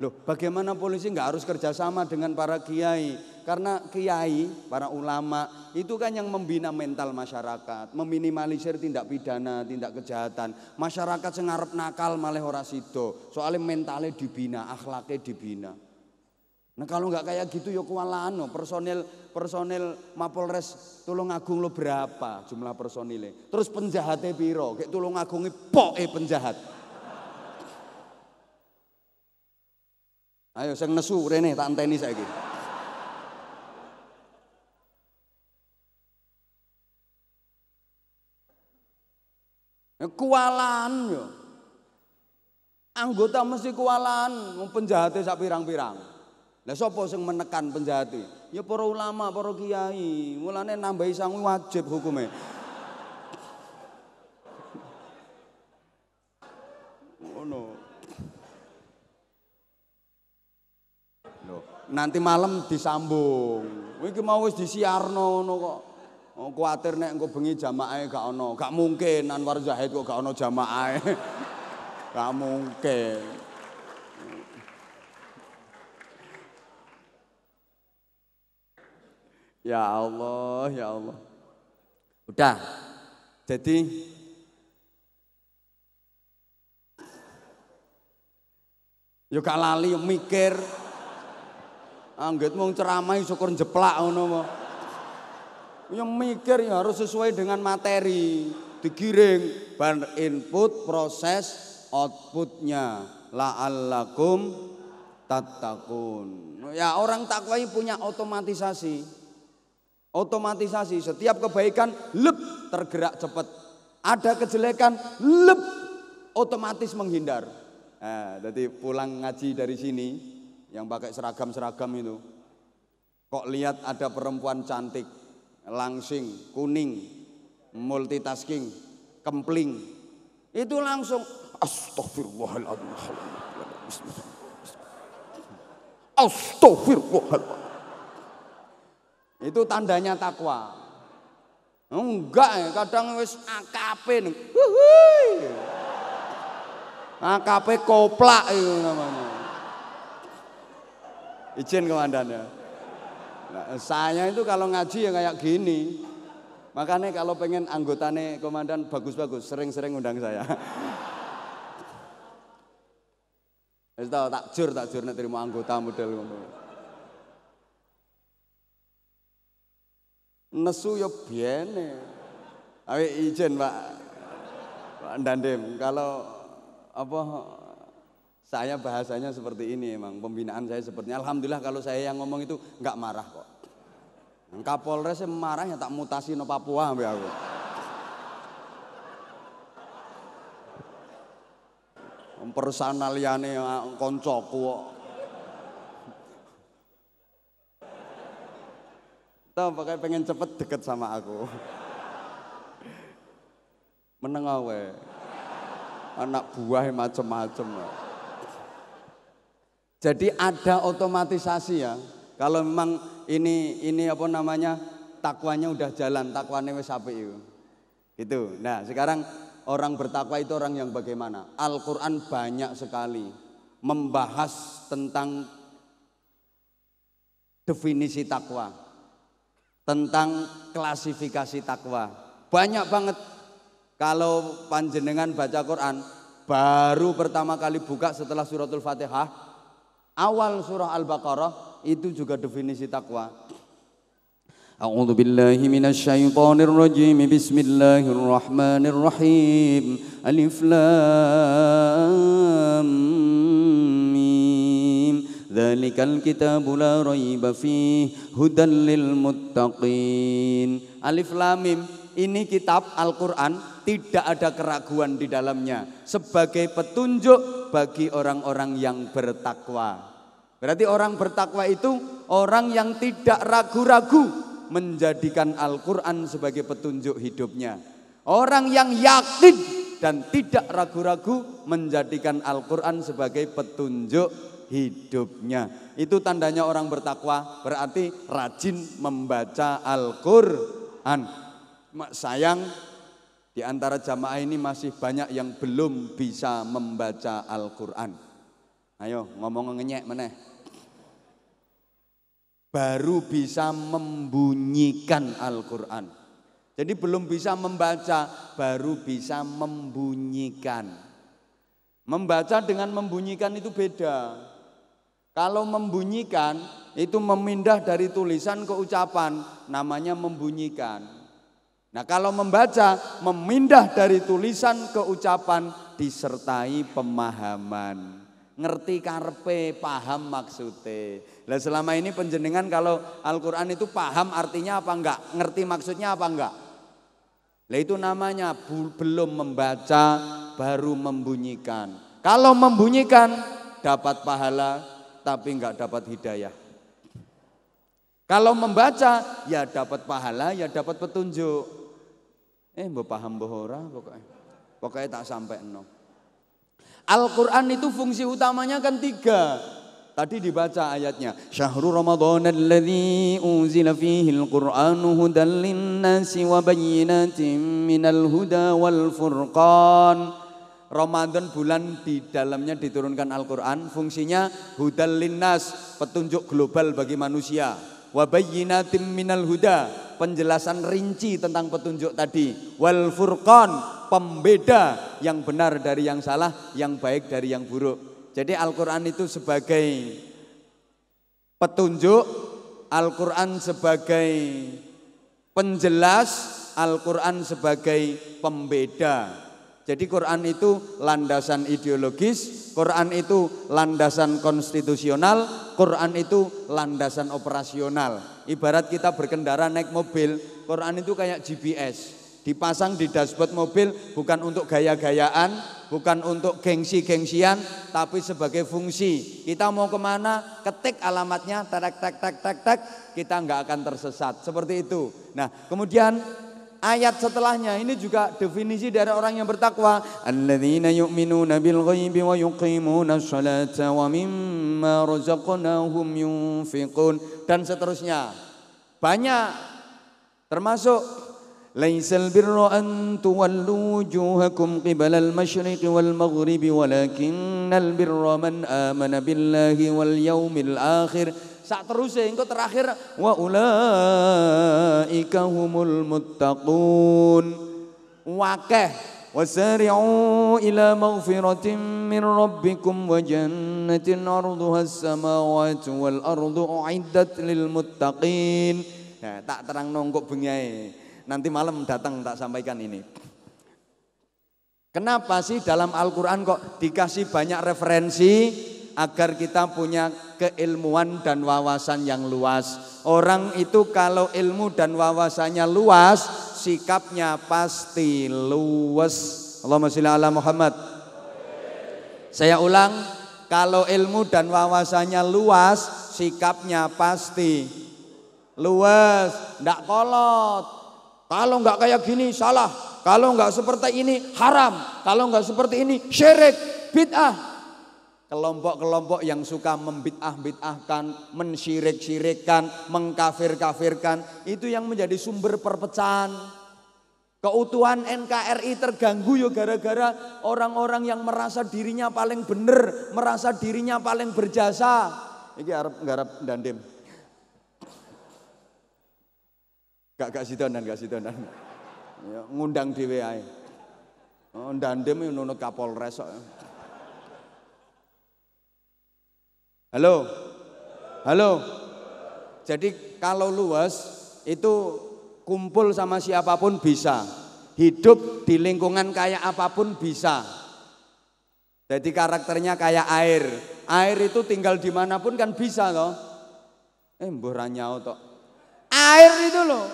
Loh, bagaimana polisi nggak harus kerjasama dengan para kiai? Karena kiai, para ulama itu kan yang membina mental masyarakat, meminimalisir tindak pidana, tindak kejahatan. Masyarakat sengarap nakal malah orang sido, soalnya mentalnya dibina, akhlaknya dibina. Nah kalau nggak kayak gitu ya no. Anu, personil personil Mapolres agung lo berapa jumlah personilnya? Terus penjahatnya piro? Kayak Tulungagung eh penjahat. Ayo saya nesu rene tak anteni saya gitu. Kualan anu, yo. Ya. Anggota mesti kualan, anu, penjahatnya sak pirang-pirang. Lah sapa sing menekan penjahat iki? Ya para ulama, para kiai. Mulane nambahi sangu wajib hukumnya. oh Loh, nanti malam disambung. Iki mau wis disiarno ngono kok. Oh, kuatir nek engko bengi jamaahe gak ono. Gak mungkin Anwar Zahid kok gak ono jamaahe. gak mungkin. Ya Allah, ya Allah. Udah. Jadi Yo gak lali mikir. Anggit mau ceramah syukur jeplak ngono mau. Ya mikir ya harus sesuai dengan materi. Digiring ban input proses outputnya la la'allakum tatakun. Ya orang takwa punya otomatisasi. Otomatisasi setiap kebaikan lep tergerak cepat. Ada kejelekan lep otomatis menghindar. Nah, jadi pulang ngaji dari sini yang pakai seragam-seragam itu kok lihat ada perempuan cantik langsing, kuning, multitasking, kempling. Itu langsung astagfirullahaladzim. Astagfirullahaladzim. Itu tandanya takwa. Enggak kadang wis AKP. AKP koplak itu namanya. Izin komandan ya. Nah, saya itu kalau ngaji ya kayak gini. Makanya kalau pengen anggotane komandan bagus-bagus, sering-sering undang saya. tak jur, takjur jur, nek terima anggota model ngono. Nesu ya biene. Awe izin Pak. Pak Dandim, kalau apa saya bahasanya seperti ini emang pembinaan saya sepertinya alhamdulillah kalau saya yang ngomong itu nggak marah kok Kapolres marahnya tak mutasi no Papua sampai aku personaliane ah, koncoku kok Tahu pakai pengen cepet deket sama aku. Menengawe. Anak buah macem-macem. Jadi ada otomatisasi ya. Kalau memang ini ini apa namanya takwanya udah jalan, takwanya wes apa itu. Gitu. Nah, sekarang orang bertakwa itu orang yang bagaimana? Al-Qur'an banyak sekali membahas tentang definisi takwa tentang klasifikasi takwa. Banyak banget kalau panjenengan baca Quran baru pertama kali buka setelah suratul Fatihah awal surah Al-Baqarah itu juga definisi takwa. A'udzu billahi rajim. Bismillahirrahmanirrahim. Alif lam ذلك الكتاب لا ريب فيه هدى للمتقين Alif Lam Mim ini kitab Al-Qur'an tidak ada keraguan di dalamnya sebagai petunjuk bagi orang-orang yang bertakwa. Berarti orang bertakwa itu orang yang tidak ragu-ragu menjadikan Al-Qur'an sebagai petunjuk hidupnya. Orang yang yakin dan tidak ragu-ragu menjadikan Al-Qur'an sebagai petunjuk hidupnya. Itu tandanya orang bertakwa, berarti rajin membaca Al-Qur'an. Sayang di antara jamaah ini masih banyak yang belum bisa membaca Al-Qur'an. Ayo ngomong ngenyek meneh. Baru bisa membunyikan Al-Qur'an. Jadi belum bisa membaca, baru bisa membunyikan. Membaca dengan membunyikan itu beda. Kalau membunyikan itu memindah dari tulisan ke ucapan, namanya membunyikan. Nah, kalau membaca memindah dari tulisan ke ucapan disertai pemahaman. Ngerti karpe, paham maksudnya. Nah, selama ini penjenengan kalau Al-Qur'an itu paham artinya apa enggak? Ngerti maksudnya apa enggak? Nah, itu namanya belum membaca baru membunyikan. Kalau membunyikan dapat pahala, tapi nggak dapat hidayah. Kalau membaca, ya dapat pahala, ya dapat petunjuk. Eh, mbok paham mbok pokoknya. Pokoknya tak sampai enam. Al-Quran itu fungsi utamanya kan tiga. Tadi dibaca ayatnya. Syahrul Ramadan alladhi unzila fihi al-Qur'an hudan linnasi wa bayyinatin minal huda wal furqan. Ramadan bulan di dalamnya diturunkan Al-Quran fungsinya hudal linnas petunjuk global bagi manusia wabayyinatim minal huda penjelasan rinci tentang petunjuk tadi wal furqan pembeda yang benar dari yang salah yang baik dari yang buruk jadi Al-Quran itu sebagai petunjuk Al-Quran sebagai penjelas Al-Quran sebagai pembeda jadi Quran itu landasan ideologis, Quran itu landasan konstitusional, Quran itu landasan operasional. Ibarat kita berkendara naik mobil, Quran itu kayak GPS. Dipasang di dashboard mobil bukan untuk gaya-gayaan, bukan untuk gengsi-gengsian, tapi sebagai fungsi. Kita mau kemana, ketik alamatnya, tak tak tak tak tak, kita nggak akan tersesat. Seperti itu. Nah, kemudian ayat setelahnya ini juga definisi dari orang yang bertakwa alladzina yu'minuna bil ghaibi wa yuqimuna sholata wa mimma razaqnahum yunfiqun dan seterusnya banyak termasuk laisal birru an tuwallu wujuhakum qibalal masyriqi wal maghribi walakinnal birra man amana billahi wal yaumil akhir saat terusnya engkau terakhir wa ulaika humul muttaqun. Wakeh wasariu ila وسارعوا إلى مغفرة من ربكم samawati wal ardu u'iddat lil muttaqin. nah, tak terang nongkok bengai nanti malam datang tak sampaikan ini kenapa sih dalam Al-Quran kok dikasih banyak referensi agar kita punya keilmuan dan wawasan yang luas. Orang itu kalau ilmu dan wawasannya luas, sikapnya pasti luas. Allahumma sholli ala Muhammad. Saya ulang, kalau ilmu dan wawasannya luas, sikapnya pasti luas, ndak kolot. Kalau nggak kayak gini salah, kalau nggak seperti ini haram, kalau nggak seperti ini syirik, bid'ah, Kelompok-kelompok yang suka membid'ah-bid'ahkan, mensyirik-syirikkan, mengkafir-kafirkan, itu yang menjadi sumber perpecahan. Keutuhan NKRI terganggu ya gara-gara orang-orang yang merasa dirinya paling benar, merasa dirinya paling berjasa. Ini harap nggarap dandim. Gak gak sidonan, gak sidonan. Ya, ngundang di ae. Oh, dandim ya nunut Kapolres kok. Halo? Halo? Jadi kalau luas itu kumpul sama siapapun bisa. Hidup di lingkungan kayak apapun bisa. Jadi karakternya kayak air. Air itu tinggal dimanapun kan bisa loh. Eh mbuh ranyau toh. Air itu loh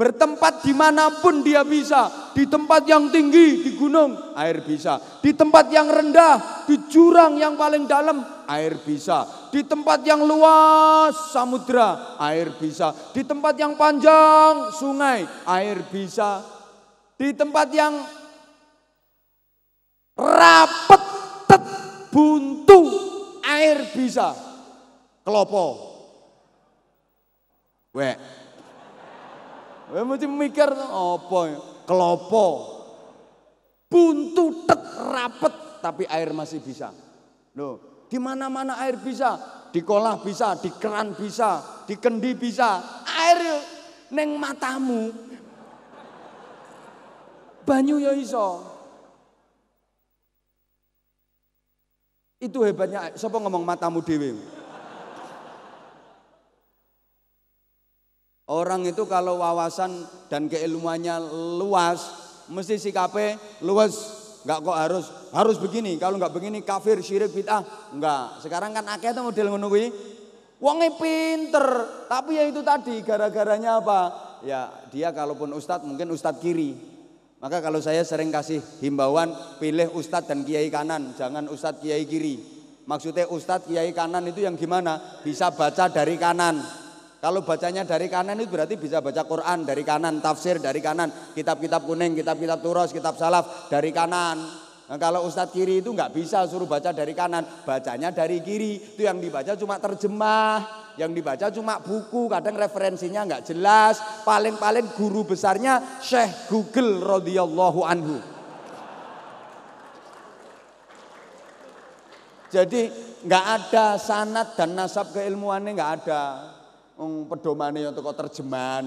Bertempat dimanapun dia bisa. Di tempat yang tinggi, di gunung, air bisa. Di tempat yang rendah, di jurang yang paling dalam, air bisa. Di tempat yang luas, samudera, air bisa. Di tempat yang panjang, sungai, air bisa. Di tempat yang rapet, tet, buntu, air bisa. Kelopo. Wek, Kowe mesti mikir apa ya? kelopo. Buntutet rapet tapi air masih bisa. Loh, di mana-mana air bisa, di kolah bisa, di keran bisa, di kendi bisa. Air neng matamu. Banyu ya iso. Itu hebatnya Siapa ngomong matamu dewi? Orang itu kalau wawasan dan keilmuannya luas, mesti sikapnya e luas. Enggak kok harus harus begini, kalau enggak begini kafir, syirik, bid'ah. Enggak. Sekarang kan akhirnya itu model menunggu. kuwi. pinter, tapi ya itu tadi gara-garanya apa? Ya dia kalaupun ustadz mungkin ustadz kiri. Maka kalau saya sering kasih himbauan pilih ustadz dan kiai kanan, jangan ustadz kiai kiri. Maksudnya ustadz kiai kanan itu yang gimana? Bisa baca dari kanan kalau bacanya dari kanan itu berarti bisa baca Quran dari kanan, tafsir dari kanan, kitab-kitab kuning, kitab-kitab turos, kitab salaf dari kanan. Nah, kalau ustadz kiri itu nggak bisa suruh baca dari kanan, bacanya dari kiri. Itu yang dibaca cuma terjemah, yang dibaca cuma buku, kadang referensinya nggak jelas. Paling-paling guru besarnya Syekh Google radhiyallahu anhu. Jadi nggak ada sanat dan nasab keilmuannya nggak ada. Wong pedomane ya teko terjemahan.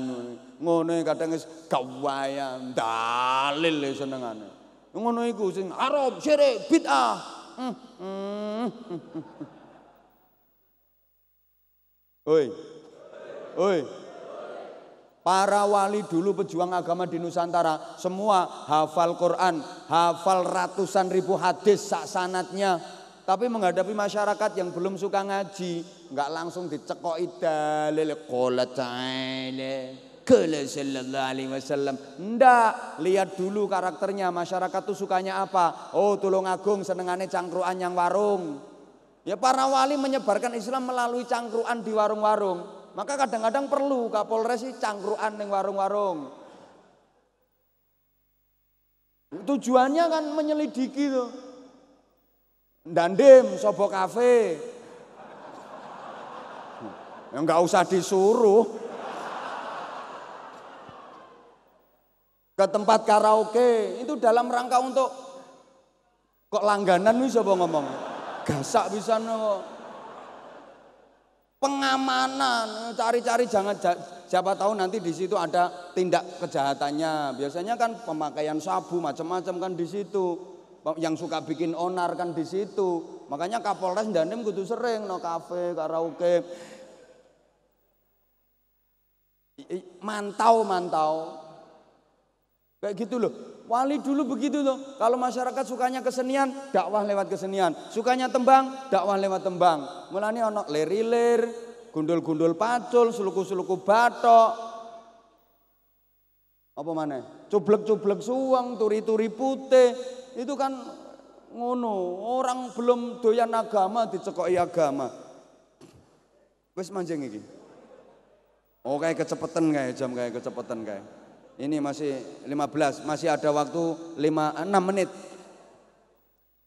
Ngono kadang wis kawayan dalil ya senengane. Ngono iku sing Arab syirik bid'ah. Oi. Oi. Para wali dulu pejuang agama di Nusantara semua hafal Quran, hafal ratusan ribu hadis sak sanatnya tapi menghadapi masyarakat yang belum suka ngaji, nggak langsung dicekok dalil kola ta'ala qala alaihi wasallam. Ndak, lihat dulu karakternya masyarakat tuh sukanya apa. Oh, tulung agung senengane cangkruan yang warung. Ya para wali menyebarkan Islam melalui cangkruan di warung-warung. Maka kadang-kadang perlu Kapolres sih cangkruan di warung-warung. Tujuannya kan menyelidiki tuh. Dandim Sobo kafe Ya enggak usah disuruh. Ke tempat karaoke itu dalam rangka untuk kok langganan nih sobo ngomong. Gasak bisa kok. Pengamanan, cari-cari jangan siapa tahu nanti di situ ada tindak kejahatannya. Biasanya kan pemakaian sabu macam-macam kan di situ yang suka bikin onar kan di situ. Makanya Kapolres Danem kudu sering no kafe, karaoke. Mantau, mantau. Kayak gitu loh. Wali dulu begitu loh. Kalau masyarakat sukanya kesenian, dakwah lewat kesenian. Sukanya tembang, dakwah lewat tembang. Mulane ono lerilir, gundul-gundul pacul, suluku-suluku batok, apa mana? Cublek-cublek suang, turi-turi putih. Itu kan ngono. Orang belum doyan agama dicekoki agama. Wes manjing iki. Oh kayak kecepatan kayak jam kayak kecepatan kayak. Ini masih 15, masih ada waktu 5 6 menit.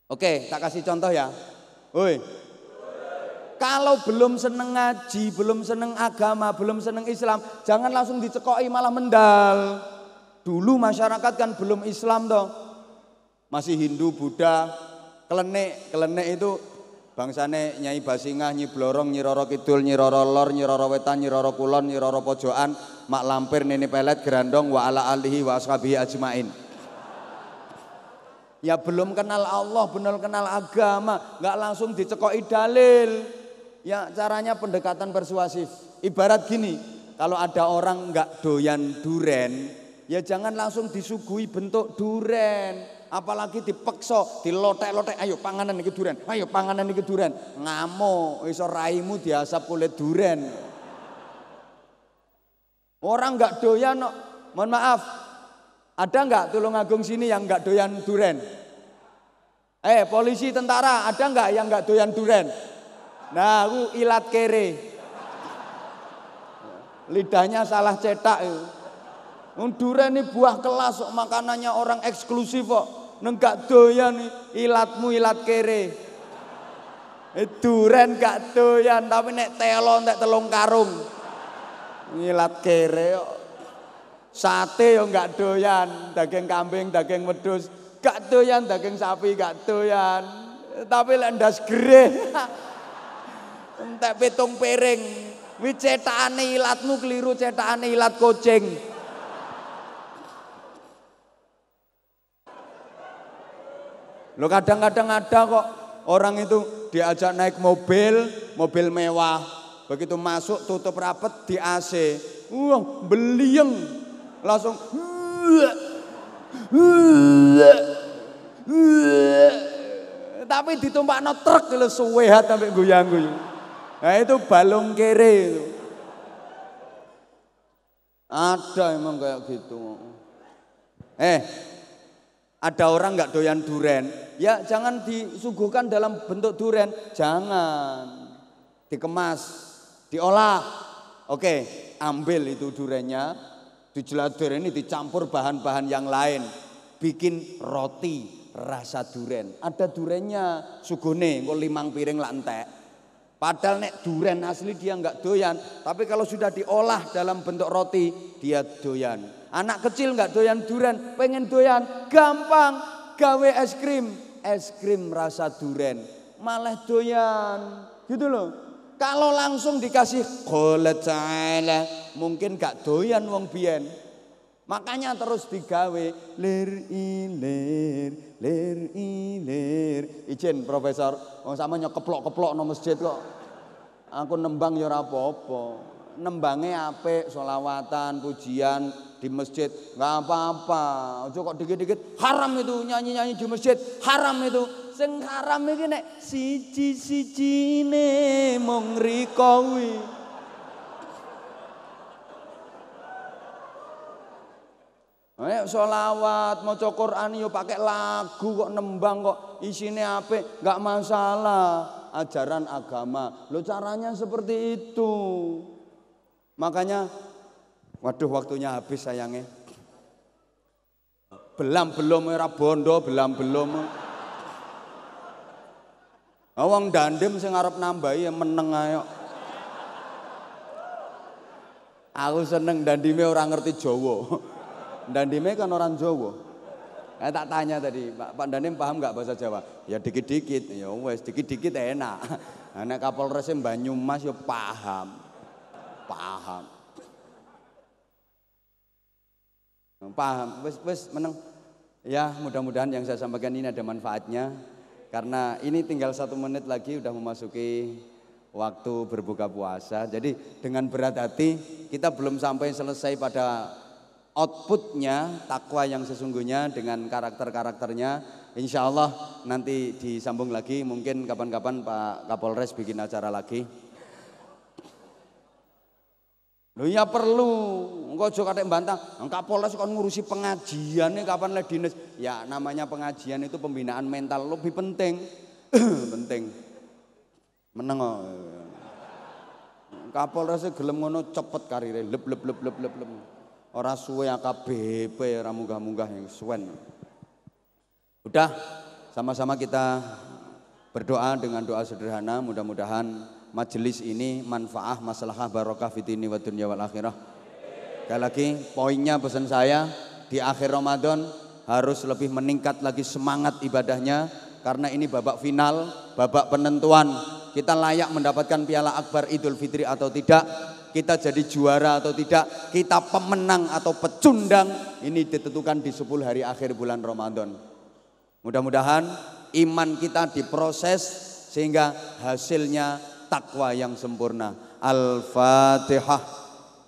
Oke, tak kasih contoh ya. Woi. Kalau belum seneng ngaji, belum seneng agama, belum seneng Islam, jangan langsung dicekoki malah mendal. Dulu masyarakat kan belum Islam toh. Masih Hindu, Buddha, kelenek. Kelenek itu bangsane Nyai Basingah, Nyi Blorong, Nyi Roro Kidul, Nyi Roro Lor, Nyi Roro Wetan, Nyi Roro Kulon, Nyi Roro Pojokan, Mak Lampir, Nini Pelet, Gerandong, wa ala alihi wa ashabihi ajmain. Ya belum kenal Allah, benar kenal agama, nggak langsung dicekoki dalil. Ya caranya pendekatan persuasif. Ibarat gini, kalau ada orang nggak doyan duren, Ya jangan langsung disuguhi bentuk duren. Apalagi dipeksa, dilotek-lotek, ayo panganan iki duren, ayo panganan iki duren. Ngamuk, iso raimu diasap kulit duren. Orang nggak doyan, no. mohon maaf. Ada nggak agung sini yang nggak doyan duren? Eh, polisi, tentara, ada nggak yang nggak doyan duren? Nah, aku ilat kere. Lidahnya salah cetak. Unduran ini buah kelas kok makanannya orang eksklusif kok. Neng gak doyan ilatmu ilat kere. Eh, duren gak doyan tapi nek telon nek telung karung. Ilat kere kok. Sate yo gak doyan, daging kambing, daging wedhus, gak doyan daging sapi, gak doyan. Tapi lek ndas gereh. Entek pitung piring. Wi cetakane ilatmu keliru cetakane ilat kucing. Lo kadang-kadang ada kok orang itu diajak naik mobil, mobil mewah. Begitu masuk tutup rapet di AC. Wah, belieng. Langsung tapi ditumpak no truk lho sampai goyang goyang. Nah itu balung kere itu. Ada emang kayak gitu. Eh, ada orang nggak doyan duren, ya jangan disuguhkan dalam bentuk duren, jangan dikemas, diolah. Oke, ambil itu durennya, dijelat duren ini dicampur bahan-bahan yang lain, bikin roti rasa duren. Ada durennya, sugone nggak limang piring lah entek. Padahal nek duren asli dia nggak doyan, tapi kalau sudah diolah dalam bentuk roti dia doyan. Anak kecil nggak doyan duren, pengen doyan, gampang gawe es krim, es krim rasa duren, malah doyan. Gitu loh. Kalau langsung dikasih kolecale, mungkin gak doyan wong bien. Makanya terus digawe lir ilir lir ilir. Izin Profesor, wong oh, sama nyokeplok-keplok no masjid kok. Aku nembang ya nembangnya apa, solawatan, pujian di masjid, nggak apa-apa. Ojo kok dikit-dikit haram itu nyanyi-nyanyi di masjid, haram itu. Sing haram iki nek siji-sijine mung riko kuwi. Ayo sholawat, maca Quran yo pakai lagu kok nembang kok Isinya apik, Gak masalah. Ajaran agama. Lo caranya seperti itu. Makanya, waduh waktunya habis sayangnya. Belam belum era bondo, belam belum. Awang nah, dandem sing nambah nambahi ya meneng ayo. Aku seneng dandime orang ngerti Jawa. Dandime kan orang jowo, Saya nah, tak tanya tadi, Pak, Pak Dandim paham nggak bahasa Jawa? Ya dikit-dikit, ya wes dikit-dikit enak. Anak Kapolres Banyumas ya paham paham. Paham, wes wes meneng. Ya, mudah-mudahan yang saya sampaikan ini ada manfaatnya karena ini tinggal satu menit lagi sudah memasuki waktu berbuka puasa. Jadi dengan berat hati kita belum sampai selesai pada outputnya takwa yang sesungguhnya dengan karakter-karakternya. Insya Allah nanti disambung lagi mungkin kapan-kapan Pak Kapolres bikin acara lagi. Lho ya perlu. Engko aja katek bantah, Kapolres kon ngurusi pengajian kapan le dinas. Ya namanya pengajian itu pembinaan mental lebih penting. penting. Meneng kok. Kapolres e gelem ngono cepet karire leb leb leb leb leb lep. Ora suwe AKBP ora munggah-munggah yang suwen. Udah sama-sama kita berdoa dengan doa sederhana mudah-mudahan majelis ini manfaah maslahah barokah fitini wa dunya wal akhirah. Sekali lagi poinnya pesan saya di akhir Ramadan harus lebih meningkat lagi semangat ibadahnya karena ini babak final, babak penentuan kita layak mendapatkan piala akbar Idul Fitri atau tidak, kita jadi juara atau tidak, kita pemenang atau pecundang ini ditentukan di 10 hari akhir bulan Ramadan. Mudah-mudahan iman kita diproses sehingga hasilnya takwa yang sempurna. Al-Fatihah.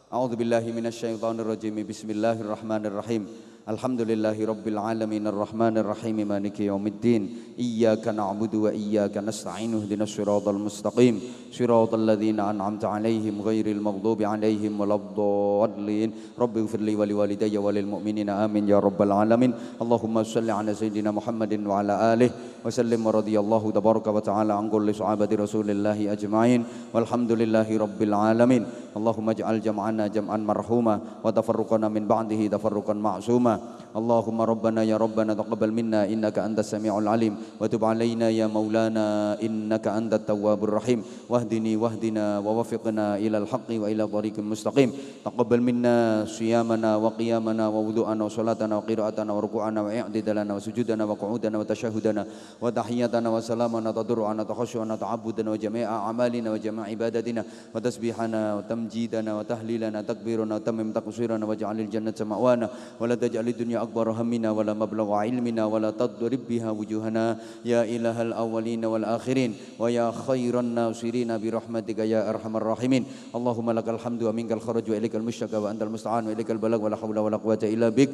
A'udzubillahi minasyaitonirrajim. Bismillahirrahmanirrahim. الحمد لله رب العالمين الرحمن الرحيم مالك يوم الدين إياك نعبد وإياك نستعين اهدنا الصراط المستقيم صراط الذين أنعمت عليهم غير المغضوب عليهم ولا الضالين رب اغفر لي ولوالدي وللمؤمنين آمين يا رب العالمين اللهم صل على سيدنا محمد وعلى آله وسلم ورضي الله تبارك وتعالى عن كل صحابة رسول الله أجمعين والحمد لله رب العالمين اللهم اجعل جمعنا جمعا مرحوما وتفرقنا من بعده تفرقا معصوما uma اللهم ربنا يا ربنا تقبل منا إنك أنت السميع العليم وتب علينا يا مولانا إنك أنت التواب الرحيم واهدني واهدنا ووفقنا إلى الحق وإلى طريق مستقيم تقبل منا صيامنا وقيامنا ووضوءنا وصلاتنا وقراءتنا وركوعنا واعتدالنا وسجودنا وقعودنا وتشهدنا وتحياتنا وسلامنا تضرعنا تخشعنا تعبدنا وجميع أعمالنا وجميع عبادتنا وتسبيحنا وتمجيدنا وتهليلنا تكبيرنا وتمم تقصيرنا واجعل الجنة مأوانا ولا تجعل الدنيا أكبر همنا ولا مبلغ علمنا ولا تضرب بها وجوهنا يا إله الأولين والآخرين ويا خير الناصرين برحمتك يا أرحم الراحمين اللهم لك الحمد ومنك الخرج وإليك المشتكى وأنت المستعان وإليك البلاغ ولا حول ولا قوة إلا بك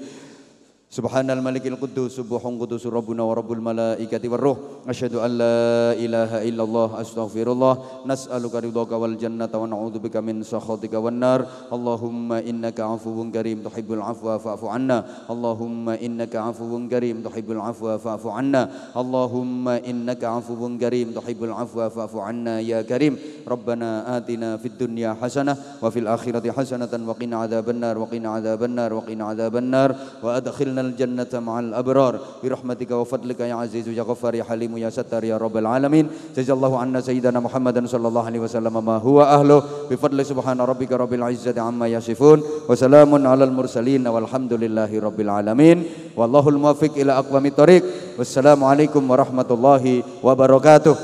سبحان الملك القدوس سبح قدوس ربنا ورب الملائكة والروح أشهد أن لا إله إلا الله أستغفر الله نسألك رضاك والجنة ونعوذ بك من سخطك والنار اللهم إنك عفو كريم تحب العفو فاعف عنا اللهم إنك عفو كريم تحب العفو فاعف عنا اللهم إنك عفو كريم تحب العفو فاعف عنا يا كريم ربنا آتنا في الدنيا حسنة وفي الآخرة حسنة وقنا عذاب النار وقنا عذاب النار وقنا عذاب النار وأدخلنا الجنة مع الأبرار برحمتك وفضلك يا عزيز يا غفار يا حليم يا ستار يا رب العالمين جزا الله عنا سيدنا محمد صلى الله عليه وسلم ما هو أهله بفضل سبحان ربك رب العزة عما يصفون وسلام على المرسلين والحمد لله رب العالمين والله الموفق إلى أقوم الطريق والسلام عليكم ورحمة الله وبركاته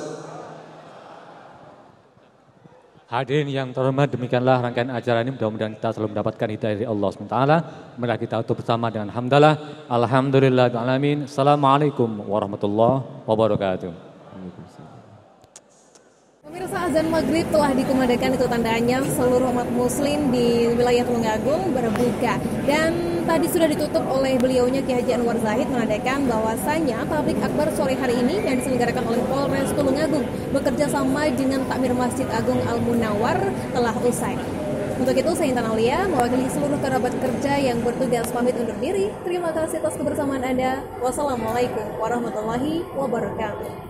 Hadirin yang terhormat, demikianlah rangkaian acara ini. Mudah-mudahan kita selalu mendapatkan hidayah dari Allah SWT. Mari kita tutup bersama dengan hamdalah. Alhamdulillah. Assalamualaikum warahmatullahi wabarakatuh. Pemirsa azan maghrib telah dikumandangkan itu tandanya seluruh umat muslim di wilayah Tulungagung berbuka dan tadi sudah ditutup oleh beliaunya Kiai Haji Anwar Zahid menandakan bahwasanya pabrik akbar sore hari ini yang diselenggarakan oleh Polres Tulungagung bekerja sama dengan Takmir Masjid Agung Al Munawar telah usai. Untuk itu saya Intan Aulia mewakili seluruh kerabat kerja yang bertugas pamit undur diri. Terima kasih atas kebersamaan Anda. Wassalamualaikum warahmatullahi wabarakatuh.